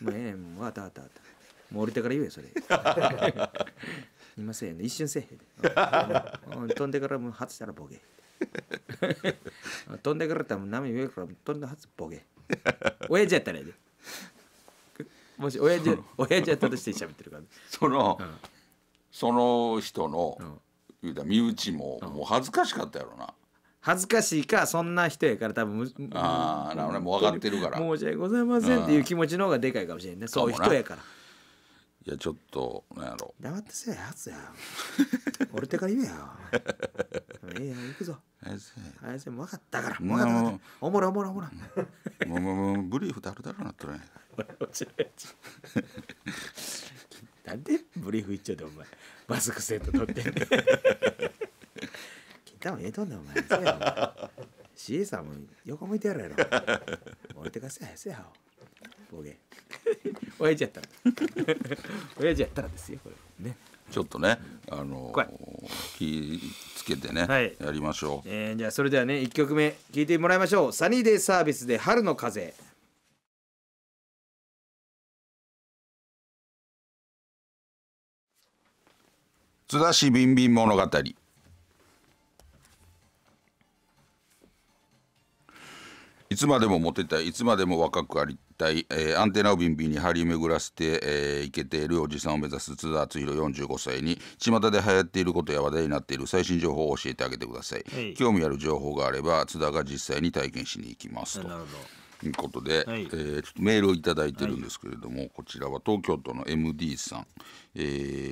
もうええもうわたわたわたもう降りてから言えそれいませんね一瞬せえ飛んでからもう外したらボケ 飛んでからたら波上から飛んではずボケ親父やったらやでもし親父親父やったとして喋ってるから、ね、その、うん、その人の、うん、言うた身内も、うん、もう恥ずかしかったやろな恥ずかしいかそんな人やから多分ああなるほどもう分かってるから申し訳ございませんっていう気持ちの方がでかいかもしれんね、うん、そういう人やからいやちょっとなんやろ黙ってせえやつや俺手から言えよええや行くぞ林先分かったから分かったかっおもろおもろおもろいもうもうもうブリーフでるだろうなとんなんでブリーフ一丁でお前マスクセット取ってんね金玉ええとんねんお前シエさんも横向いてやるやろ置いてかせやせやボケ 親父やったら親父やったらですよこれねちょっとねあの気つけてね、はい、やりましょう、えー、じゃあそれではね1曲目聴いてもらいましょう「サニーデイサービスで春の風」。津田市ビンビン物語いつまでもモテたいいつまでも若くありたい、えー、アンテナをビンビンに張り巡らせて、えー、いけているおじさんを目指す津田敦弘45歳に巷で流行っていることや話題になっている最新情報を教えてあげてください、い、興味ある情報があれば津田が実際に体験しに行きますとなるほどいうことで、はい、えー、ちょっとメールを頂いてるんですけれども、はい、こちらは東京都の MD さん、え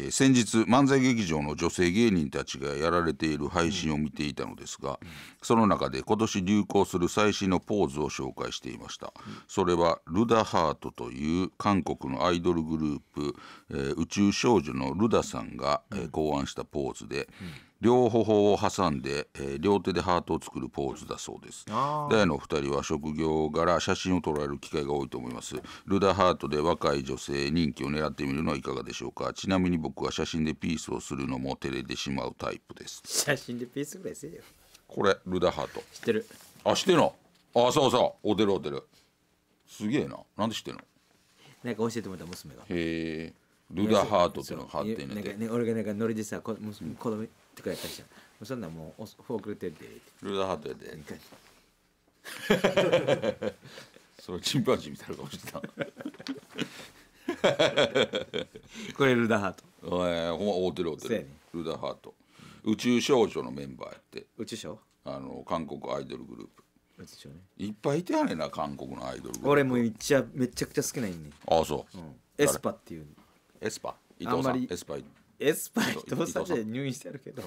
ー、先日漫才劇場の女性芸人たちがやられている配信を見ていたのですが、うん、その中で今年流行する最新のポーズを紹介していました、うん、それはルダハートという韓国のアイドルグループ、えー、宇宙少女のルダさんが、え考案したポーズで、うん両頬を挟んで、えー、両手でハートを作るポーズだそうです大の2人は職業柄写真を捉える機会が多いと思いますルダハートで若い女性人気を狙ってみるのはいかがでしょうかちなみに僕は写真でピースをするのも照れてしまうタイプです写真でピースぐらいせえよこれルダハート知ってるあ知ってるのあそうそうおてるおてるすげえななんで知ってるのなんか教えてもらった娘がへえルダハートっていうのが貼ってんねんなんかね俺がなんかノリでさこ娘子供とかやったりしたそんなもうフォークルテ出てルーダーハートやで それチンパンジーみたいな顔してた これルーダーハートええほんま大手てるうてね、ルーダーハート宇宙少女のメンバーやって宇宙少女あの韓国アイドルグループ宇宙少ねいっぱいいてはねな韓国のアイドルグループ俺もめっちゃめちゃくちゃ好きなんねああそう、うん、エスパっていうエスパ伊藤さんエスパエスパ伊藤さんで入院してるけど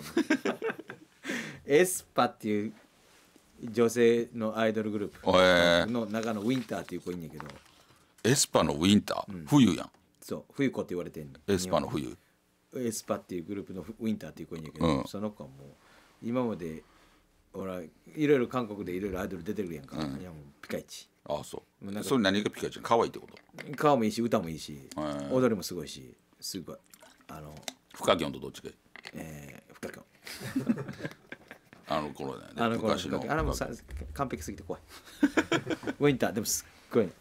エスパっていう女性のアイドルグループの中のウィンターっていう子いんねんけどエスパのウィンター、うん、冬やんそう冬子って言われてんのエスパの冬エスパっていうグループのウィンターっていう子いんねんけど、うん、その子はもう今までほらいろいろ韓国でいろいろアイドル出てるやんか、うん、いやもうピカイチああそうそれ何がピカイチ可愛いってこと顔もいいし歌もいいし踊りもすごいしすごいあのフカキョとどっちがいいえー、フカキョあの頃だよねあの頃昔のあれもさ完璧すぎて怖い ウィンターでもすっごい、ね、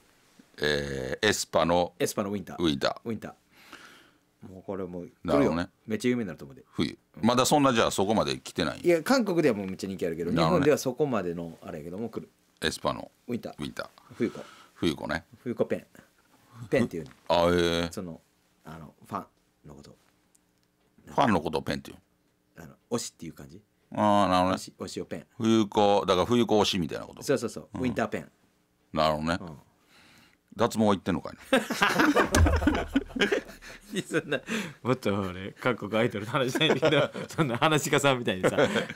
えー、エスパのエスパのウィンターウィンターウィンターもうこれもうなるよねめっちゃ有名になると思うで冬まだそんなじゃあそこまで来てないいや韓国ではもうめっちゃ人気あるけど日本ではそこまでのあれやけども来るエスパのウィンターウィンター冬子冬子ね冬子ペンペンっていう、あえー、そのあのファンのことファンのことをペンっていうあの推しっていう感じああなるほど推ねし推しをペン冬子だから冬子推しみたいなことそうそうそう、ウィンターペンなるほどね、脱毛は言ってんのかいな そんなもっと俺各国アイドルの話じゃないけどそんな話し家さんみたいにさ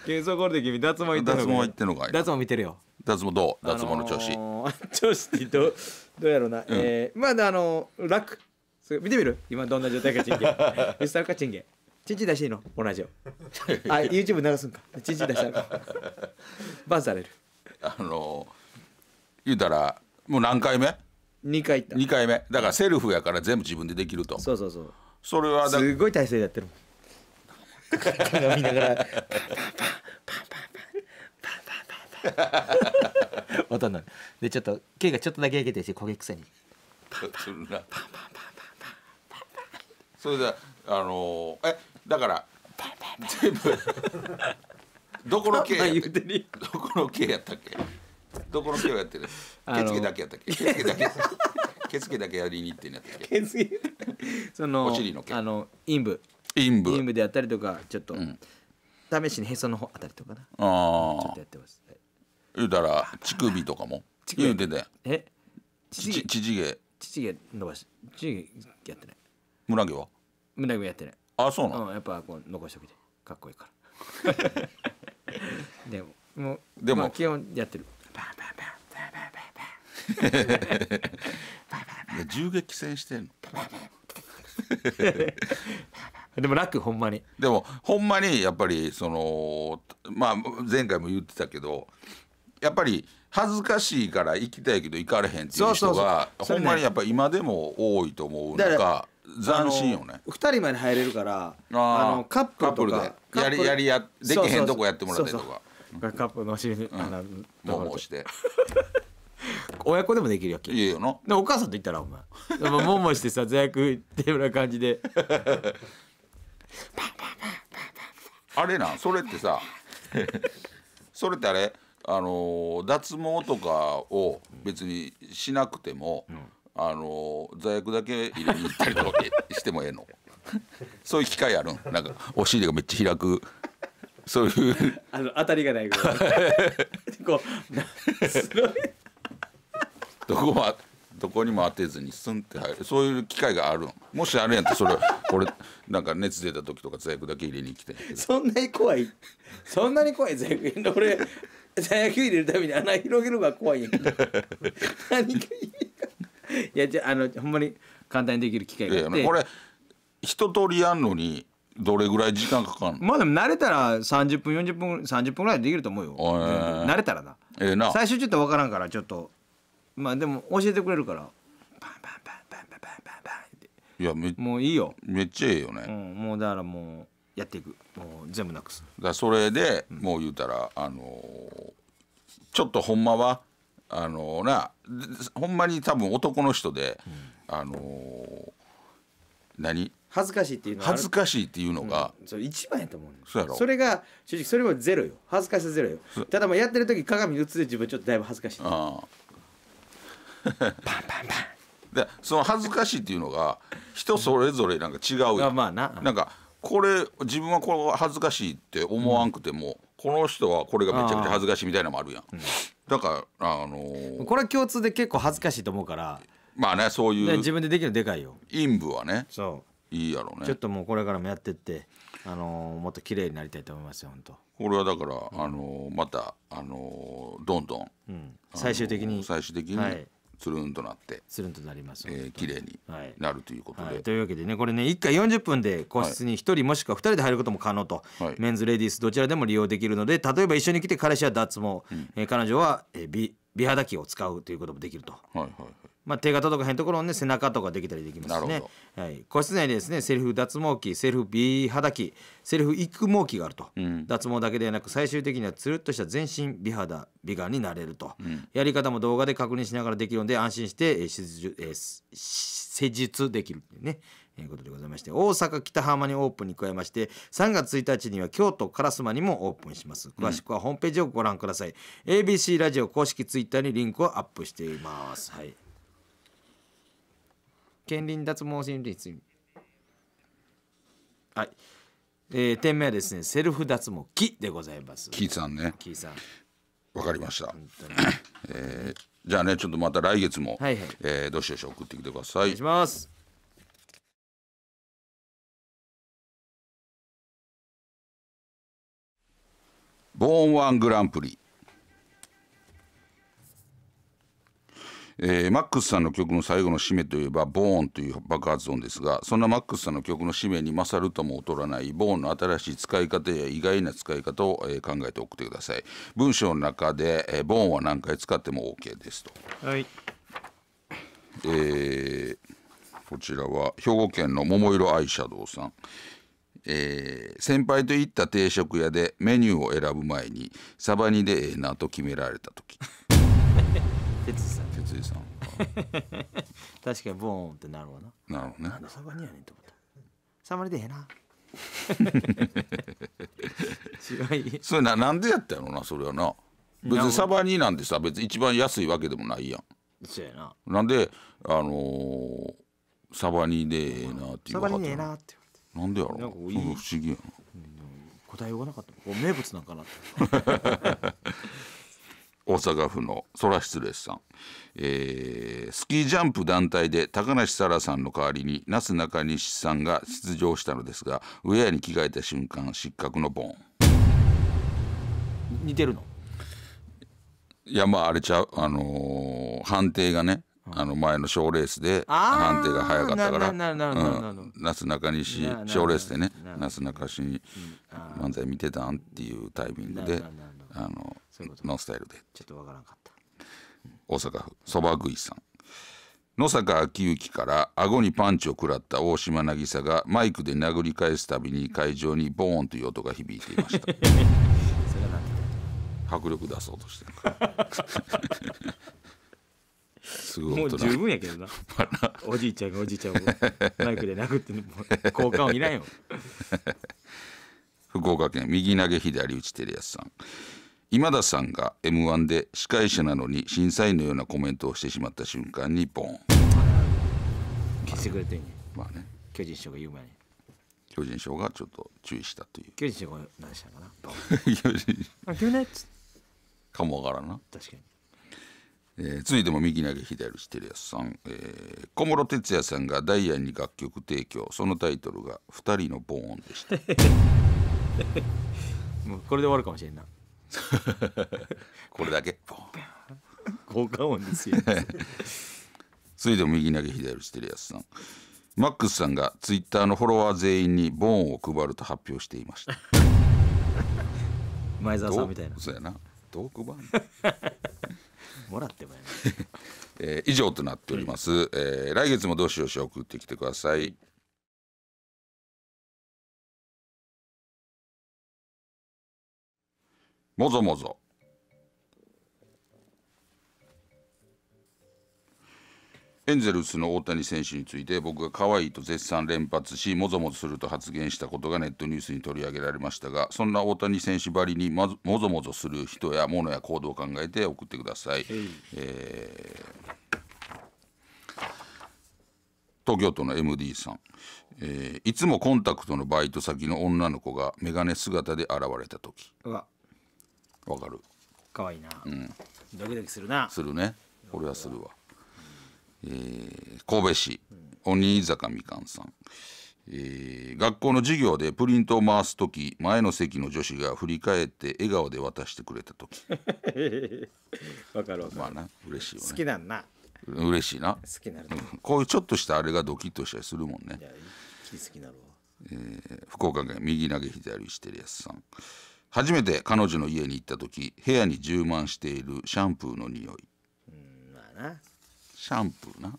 軽装ゴールで君脱毛いっの脱毛てんのかい脱毛見てるよ脱毛どう脱毛の調子、あのー調子ってどうどうやろうな、えーまだあのー楽それ見てみる今どんな状態かチンゲ見スタるかチンゲチンチン出していいの同じよ。あ、YouTube 流すんか。チンチン出したら。バンされる。あの言うたらもう何回目2回行2回目だからセルフやから全部自分でできるとそうそうそうそれはすごい体勢でやってるもん鏡ながらパンパンパンパンパンパンパンパンパンパんないでちょっと毛がちょっとだけ上げてして焦げ臭にパンパンパンパンパンパンパンパンパンパンそれゃあのー、えだから全部 どこの系やったっけどこの系やったっけどこの系をやってる毛付けだけやったっけ毛付けだけ毛付けだけやりに行ってんやったっけ毛付けそのお尻の毛あの陰部陰部陰部でやったりとかちょっと、試しにへその方あたりとかなあちょっとやってます、はい、言うたら乳首とかも 言うてたやちえ乳毛乳毛伸ばし乳毛やってない胸毛は胸毛やってないあそうなの、うん、やっぱこう残しておきてかっこいいからでももうでも、まあ、基本やってるバンバンバンバンバンバンバン銃撃戦してんのでも楽ほんまにでもほんまにやっぱりそのまあ前回も言ってたけどやっぱり恥ずかしいから行きたいけど行かれへんっていう人がほんまにやっぱ今でも多いと思うのか斬新よね2人まで入れるからあのカップルとかやりやりやできへんとこやってもらったりとかカップルのお尻に、ん、あのもう押して 親子でもできるわけいいよなでお母さんと言ったらお前もんもしてさ座薬っていうような感じで あれなそれってさ それってあれあの脱毛とかを別にしなくても、うんあの座薬だけ入れに行ったりとかしてもええの そういう機会あるんなんかお尻がめっちゃ開くそういうあの当たりがないぐらい こうすごいどこもどこにも当てずにスンって入るそういう機会があるんもしあるやんとそれ俺なんか熱出た時とか座薬だけ入れに来てそんなに怖いそんなに怖い座薬入れる俺座薬入れるために穴広げるのが怖いやん 何がいい いやじゃあのほんまに簡単にできる機会があって、これ一通りやんのにどれぐらい時間かかんのまあでも慣れたら30分40分30分ぐらいできると思うよ、えー、慣れたらな,、えー、な最初ちょっと分からんからちょっとまあでも教えてくれるからパンパンパンパンパンパンパンパンっていやめもういいよめっちゃええよね、うん、もうだからもうやっていくもう全部なくすだそれで、うん、もう言うたらあのー、ちょっとほんまはあのなほんまに多分男の人で、うん、あのー、何恥ずかしいっていうの恥ずかしいっていうのが、うん、それ一番やと思う、ね、そそれが正直それもゼロよ恥ずかしさゼロよただもやってる時鏡に映って自分ちょっとだいぶ恥ずかしい、あパンパンパンでその恥ずかしいっていうのが人それぞれなんか違うよまあななんかこれ自分はこれ恥ずかしいって思わんくても、うん、この人はこれがめちゃくちゃ恥ずかしいみたいなのもあるやんだからあのー、これは共通で結構恥ずかしいと思うからまあねそういう自分でできるのでかいよ陰部はねそういいやろうねちょっともうこれからもやってってあのー、もっと綺麗になりたいと思いますよ本当これはだから、うん、あのー、またあのどんどん、うん、最終的に最終的に、はいつるんとなってつるんとなります、えー、綺麗になるということで、はいはい、というわけでねこれね1回40分で個室に1人もしくは2人で入ることも可能と、はい、メンズレディースどちらでも利用できるので例えば一緒に来て彼氏は脱毛、うん、えー、彼女は、えー、美美肌器を使うということもできると、はいはいはい、まあ、手型とかへんところね背中とかできたりできますね、はい、個室内でですねセルフ脱毛器セルフ美肌器セルフ育毛器があると、うん、脱毛だけではなく最終的にはつるっとした全身美肌美顔になれると、うん、やり方も動画で確認しながらできるので安心して、え術,、えー、施術できるねということでございまして大阪北浜にオープンに加えまして3月1日には京都烏丸にもオープンします詳しくはホームページをご覧ください、うん、ABC ラジオ公式ツイッターにリンクをアップしていますはい近隣脱毛診率はい、えー、点目はですねセルフ脱毛木でございます木さんね木さんわかりましたえー、じゃあねちょっとまた来月も、はいはい、えー、どしどし送ってきてくださいお願いしますボーンワングランプリえー、マックスさんの曲の最後の締めといえばボーンという爆発音ですがそんなマックスさんの曲の締めに勝るとも劣らないボーンの新しい使い方や意外な使い方を、えー、考えておってください文章の中で、えー、ボーンは何回使っても OK ですと、はい、えー、こちらは兵庫県の桃色アイシャドウさんえー、先輩と行った定食屋でメニューを選ぶ前にサバ煮でええなと決められた時哲司さん哲司さん 確かにボーンってなるわななるほどねなんでサバニやねんと思ったサバリでええな違いそれななんでやったやろなそれはな別にサバニなんてさ別に一番安いわけでもないやんそうやななんであのー、サバニでええなって言われてサバニでええなってなんでやろうなんかいい不思議やな答えようがなかった名物なんかなって 大阪府の空失礼さん、えー、スキージャンプ団体で高梨沙羅さんの代わりに那須中西さんが出場したのですがウェアに着替えた瞬間失格のボン似てるのいやまああれちゃうあのー判定がねあの前の賞レースで判定が早かったから那須中西にし賞レースでね那須中西漫才見てたんっていうタイミングであのーノンスタイルでちょっとわからんかった、大阪府そば食いさん野坂昭之から顎にパンチを食らった大島渚がマイクで殴り返すたびに会場にボーンという音が響いていました 迫力出そうとしてすごい もう十分やけどな おじいちゃんがおじいちゃんをマイクで殴ってもいよ福岡県右投げ左打ちテレアスさん今田さんが m 1で司会者なのに審査員のようなコメントをしてしまった瞬間にボン消してくれてんねまあね巨人賞が言うに巨人師がちょっと注意したという巨人師匠が何したかなボン 巨人あ急ねっかもわからんな確かにえー、続いても右投げ左打ちてるやつさん、えー、小室哲哉さんがダイアンに楽曲提供そのタイトルが「二人のボーン」でした もうこれで終わるかもしれんな これだけ効果音ですよ、ね、それで右投げ左打ちてるやつさんマックスさんがツイッターのフォロワー全員にボーンを配ると発表していました前澤さんみたいなそうやなトーク版もらってもやな、えー、以上となっております、えー、来月もどうしようし送ってきてくださいもぞもぞエンゼルスの大谷選手について僕が可愛いと絶賛連発しもぞもぞすると発言したことがネットニュースに取り上げられましたがそんな大谷選手ばりにもぞもぞする人やものや行動を考えて送ってください、えー、東京都の MD さん、えー、いつもコンタクトのバイト先の女の子が眼鏡姿で現れた時わかるかわいいな、うん、ドキドキするなするねこれはするわ、えー神戸市鬼坂みかんさん、えー学校の授業でプリントを回す時前の席の女子が振り返って笑顔で渡してくれた時 わかるわかる、まあな嬉しいわ。好きなんな嬉しいな好きなるこういうちょっとしたあれがドキッとしたりするもんねいや一気に好きなるわ福岡県右投げ左してるやつさん、初めて彼女の家に行った時部屋に充満しているシャンプーの匂いうんまあなシャンプーな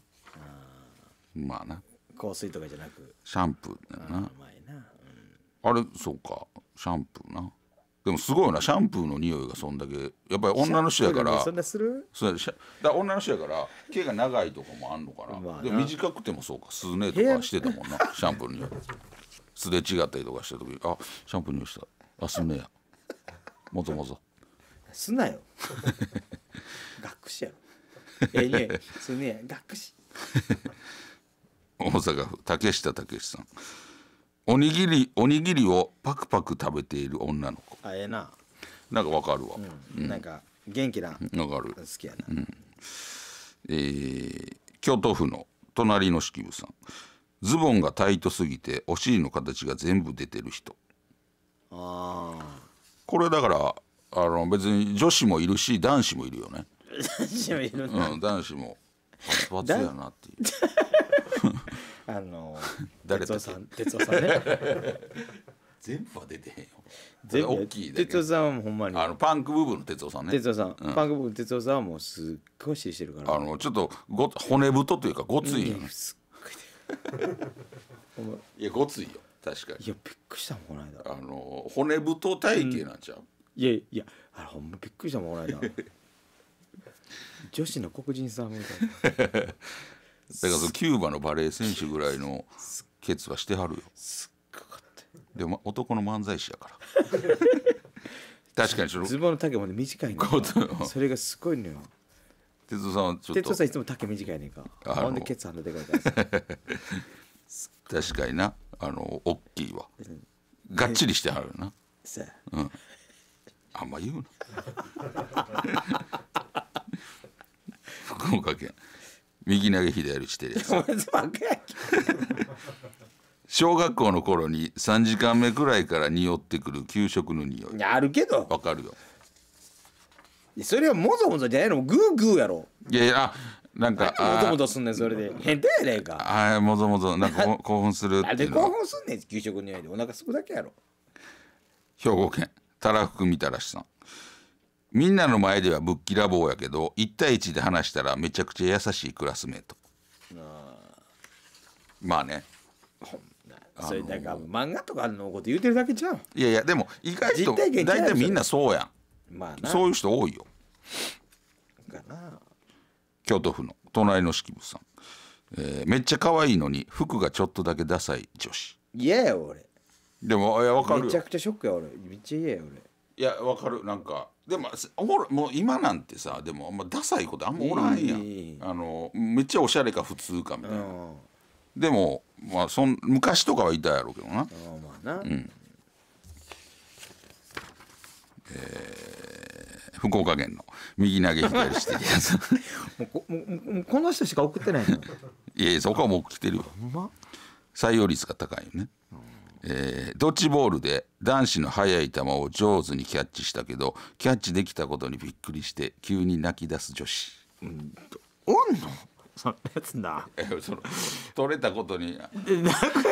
まあな香水とかじゃなくシャンプーだよなうん、あれそうかシャンプーなでもすごいなシャンプーの匂いがそんだけやっぱり女の人やからそんなするそうだ女の人やから毛が長いとかもあんのかなまあな、で短くてもそうかスねとかしてたもんなシャンプーの匂いすれ違ったりとかした時あシャンプーの匂いしたあスねやもぞもぞすなよ 学士やろええねすね学士大阪府竹下武さんおにぎりおにぎりをパクパク食べている女の子あええななんかわかるわ、うんうん、なんか元気なわかる好きやな、うん、えー、京都府の隣の式部さんズボンがタイトすぎてお尻の形が全部出てる人ああこれだからあの別に女子もいるし男子もいるよね。男子もいるなうん、男子もバツバツやなっていう。あの 誰哲夫さん哲夫さんね 全部は出てへんよ。全部大きいだ哲夫。さんはもうほんまにあのパンク部分の哲夫さんね。哲夫さん、パンク部分ル哲夫さんはもうすっごい支持してるからあのちょっとご骨太というかごついよね。いいやごついよ。確かにいやびっくりしたもんこの間あの骨太体型なんちゃう、いやいやあれほんまびっくりしたもんこの間女子の黒人さんみたいな だからそのキューバのバレー選手ぐらいのケツはしてはるよすっごかったでも男の漫才師やから 確かにちょっとズボンの丈まで短いんこうそれがすごいのよ哲夫さんはちょっと哲夫さんいつも丈短いねんかあほんでケツあんなでかいから 確かになあの大きいわ、がっちりしてはるな、うん、あんま言うな福岡県右投げ左してる 小学校の頃に3時間目くらいから匂ってくる給食の匂いあるけどわかるよそれはもぞもぞじゃないのグーグーやろいやいやなんかもともとすんねんそれで変態やねんかはい、もともとなんか 興奮するあれ、で興奮すんねん給食においでお腹すくだけやろ兵庫県たらふくみたらしさんみんなの前ではぶっきらぼうやけど1対1で話したらめちゃくちゃ優しいクラスメートまあねそれだから漫画とかのこと言うてるだけじゃんいやいやでも意外と大体みんなそうやん、まあ、そういう人多いよかな京都府の隣の式部さん、えー、めっちゃ可愛いのに服がちょっとだけダサい女子いやや俺でもいや分かるめちゃくちゃショックや俺めっちゃ嫌や俺いや分かるなんかでもおもろもう今なんてさでもあんまダサいことあんまおらんやん、あのめっちゃおしゃれか普通かみたいな、でも、まあ、そん昔とかはいたやろうけどなあまあな、うんえ福岡県の右投げ左して もうもこの人しか送ってないのいやそこはもう来てるよ、ま、採用率が高いよね、えー、ドッジボールで男子の速い球を上手にキャッチしたけどキャッチできたことにびっくりして急に泣き出す女子、うん、おんのそんなやつなえその取れたことに泣くや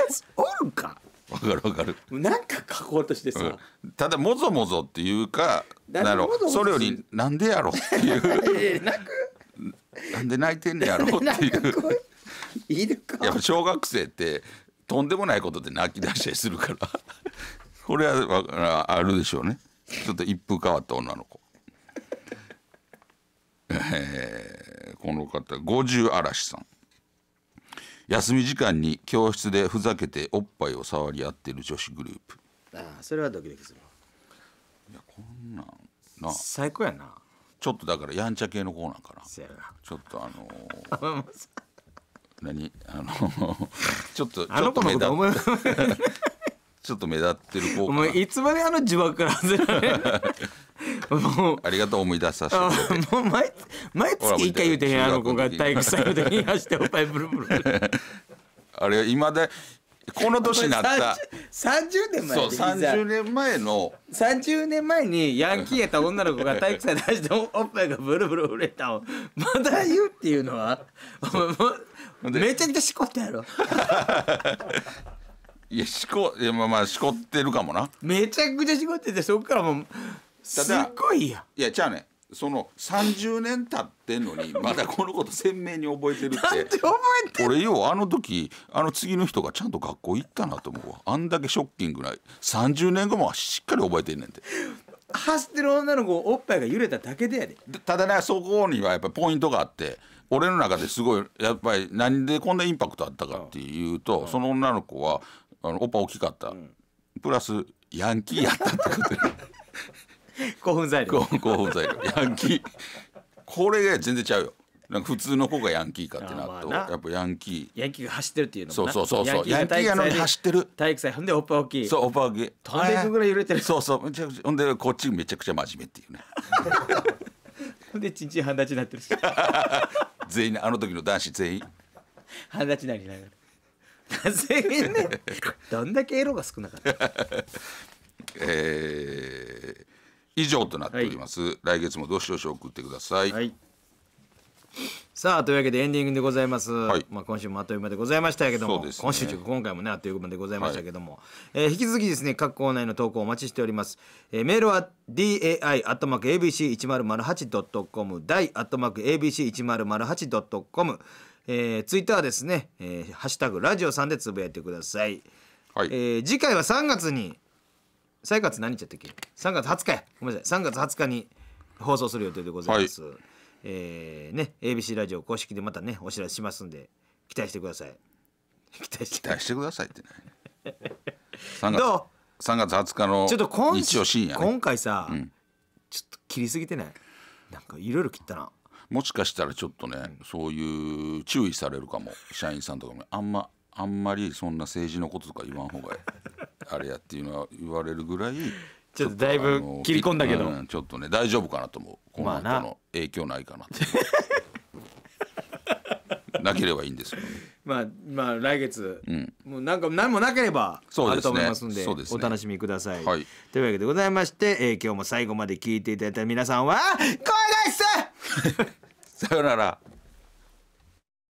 つおるかわかるわかるなんか書こうとしてさ、ただもぞもぞっていうかなるそれよりなんでやろっていう なんで泣いてんねやろっていういるかやっぱ小学生ってとんでもないことで泣き出したりするから これはあるでしょうねちょっと一風変わった女の子えー、この方五十嵐さん休み時間に教室でふざけておっぱいを触り合ってる女子グループああそれはドキドキするいやこんなんな最高やなちょっとだからやんちゃ系の子なんかなちょっとあのー、何あの ちょっとあの子のこと思い ちょっと目立ってる効お前いつまであの呪縛から外れるもうありがとう思い出させてもう毎毎月一回言うてへんあの子が体育祭ておっぱいブルブルあれ今でこの年になった30年前そう年前の年前にヤンキーやった女の子が体育祭出しておっぱいがブルブル売れたをまだ言うっていうのはめちゃくちゃしこったやろいやしこいやまあまあしこってるかもなめちゃくちゃしこっててそっからもうすっごいやいやじゃあねその30年経ってんのにまだこのこと鮮明に覚えてるって覚えて俺ようあの時あの次の人がちゃんと学校行ったなと思うわあんだけショッキングない30年後もしっかり覚えてんねんて走ってる女の子おっぱいが揺れただけでやでただねそこにはやっぱポイントがあって俺の中ですごいやっぱりなんでこんなインパクトあったかっていうと、その女の子はあのおっぱ大きかった、うん、プラスヤンキーやったってこと 興奮材料興奮材料ヤンキーこれが全然ちゃうよなんか普通の子がヤンキーかってなるとやっぱヤンキーヤンキーが走ってるっていうのそうそうそうそうヤンキーやのに走ってる体育祭ほんでおっぱ大きいそうおっぱ大きい飛んでいくぐらい揺れてるそうそうめちゃくちゃほんでこっちめちゃくちゃ真面目っていうね ほんでちんちん半立ちになってるし 全員あの時の男子全員半立ちなりながら千円ねえどんだけエロが少なかった えー、以上となっております、はい、来月もどしどし送ってください、はい、さあというわけでエンディングでございます、はい、まあ、今週もあっという間でございましたけども、ね、今週中今回もねあっという間でございましたけども、えー、引き続きですね各校内の投稿お待ちしております、えー、メールは dai.abc1008.com 大 .abc1008.com えー、ツイッターですね、えー、ハッシュタグラジオさんでつぶやいてください。はい、えー、次回は3月に、3月何日やったっけ ?3 月20日や。ごめんなさい。3月20日に放送する予定でございます。はい、えー、ね、ABC ラジオ公式でまたね、お知らせしますんで、期待してください。期待して期待してくださいってね。3月どう月20日のちょっと今今回さ、うん、ちょっと切りすぎてないなんかいろいろ切ったな。もしかしたらちょっとね、うん、そういう注意されるかも社員さんとかもあんまあんまりそんな政治のこととか言わん方が あれやっていうのは言われるぐらいちょっとだいぶ切り込んだけど、ちょっとね大丈夫かなと思うこの後の影響ないかなって。なければいいんですよ、ね、まあまあ来月、うん、もうなんか何もなければあると思いますんで、ねね、お楽しみください、はい、というわけでございまして、えー、今日も最後まで聞いていただいた皆さんは声出しすさようなら。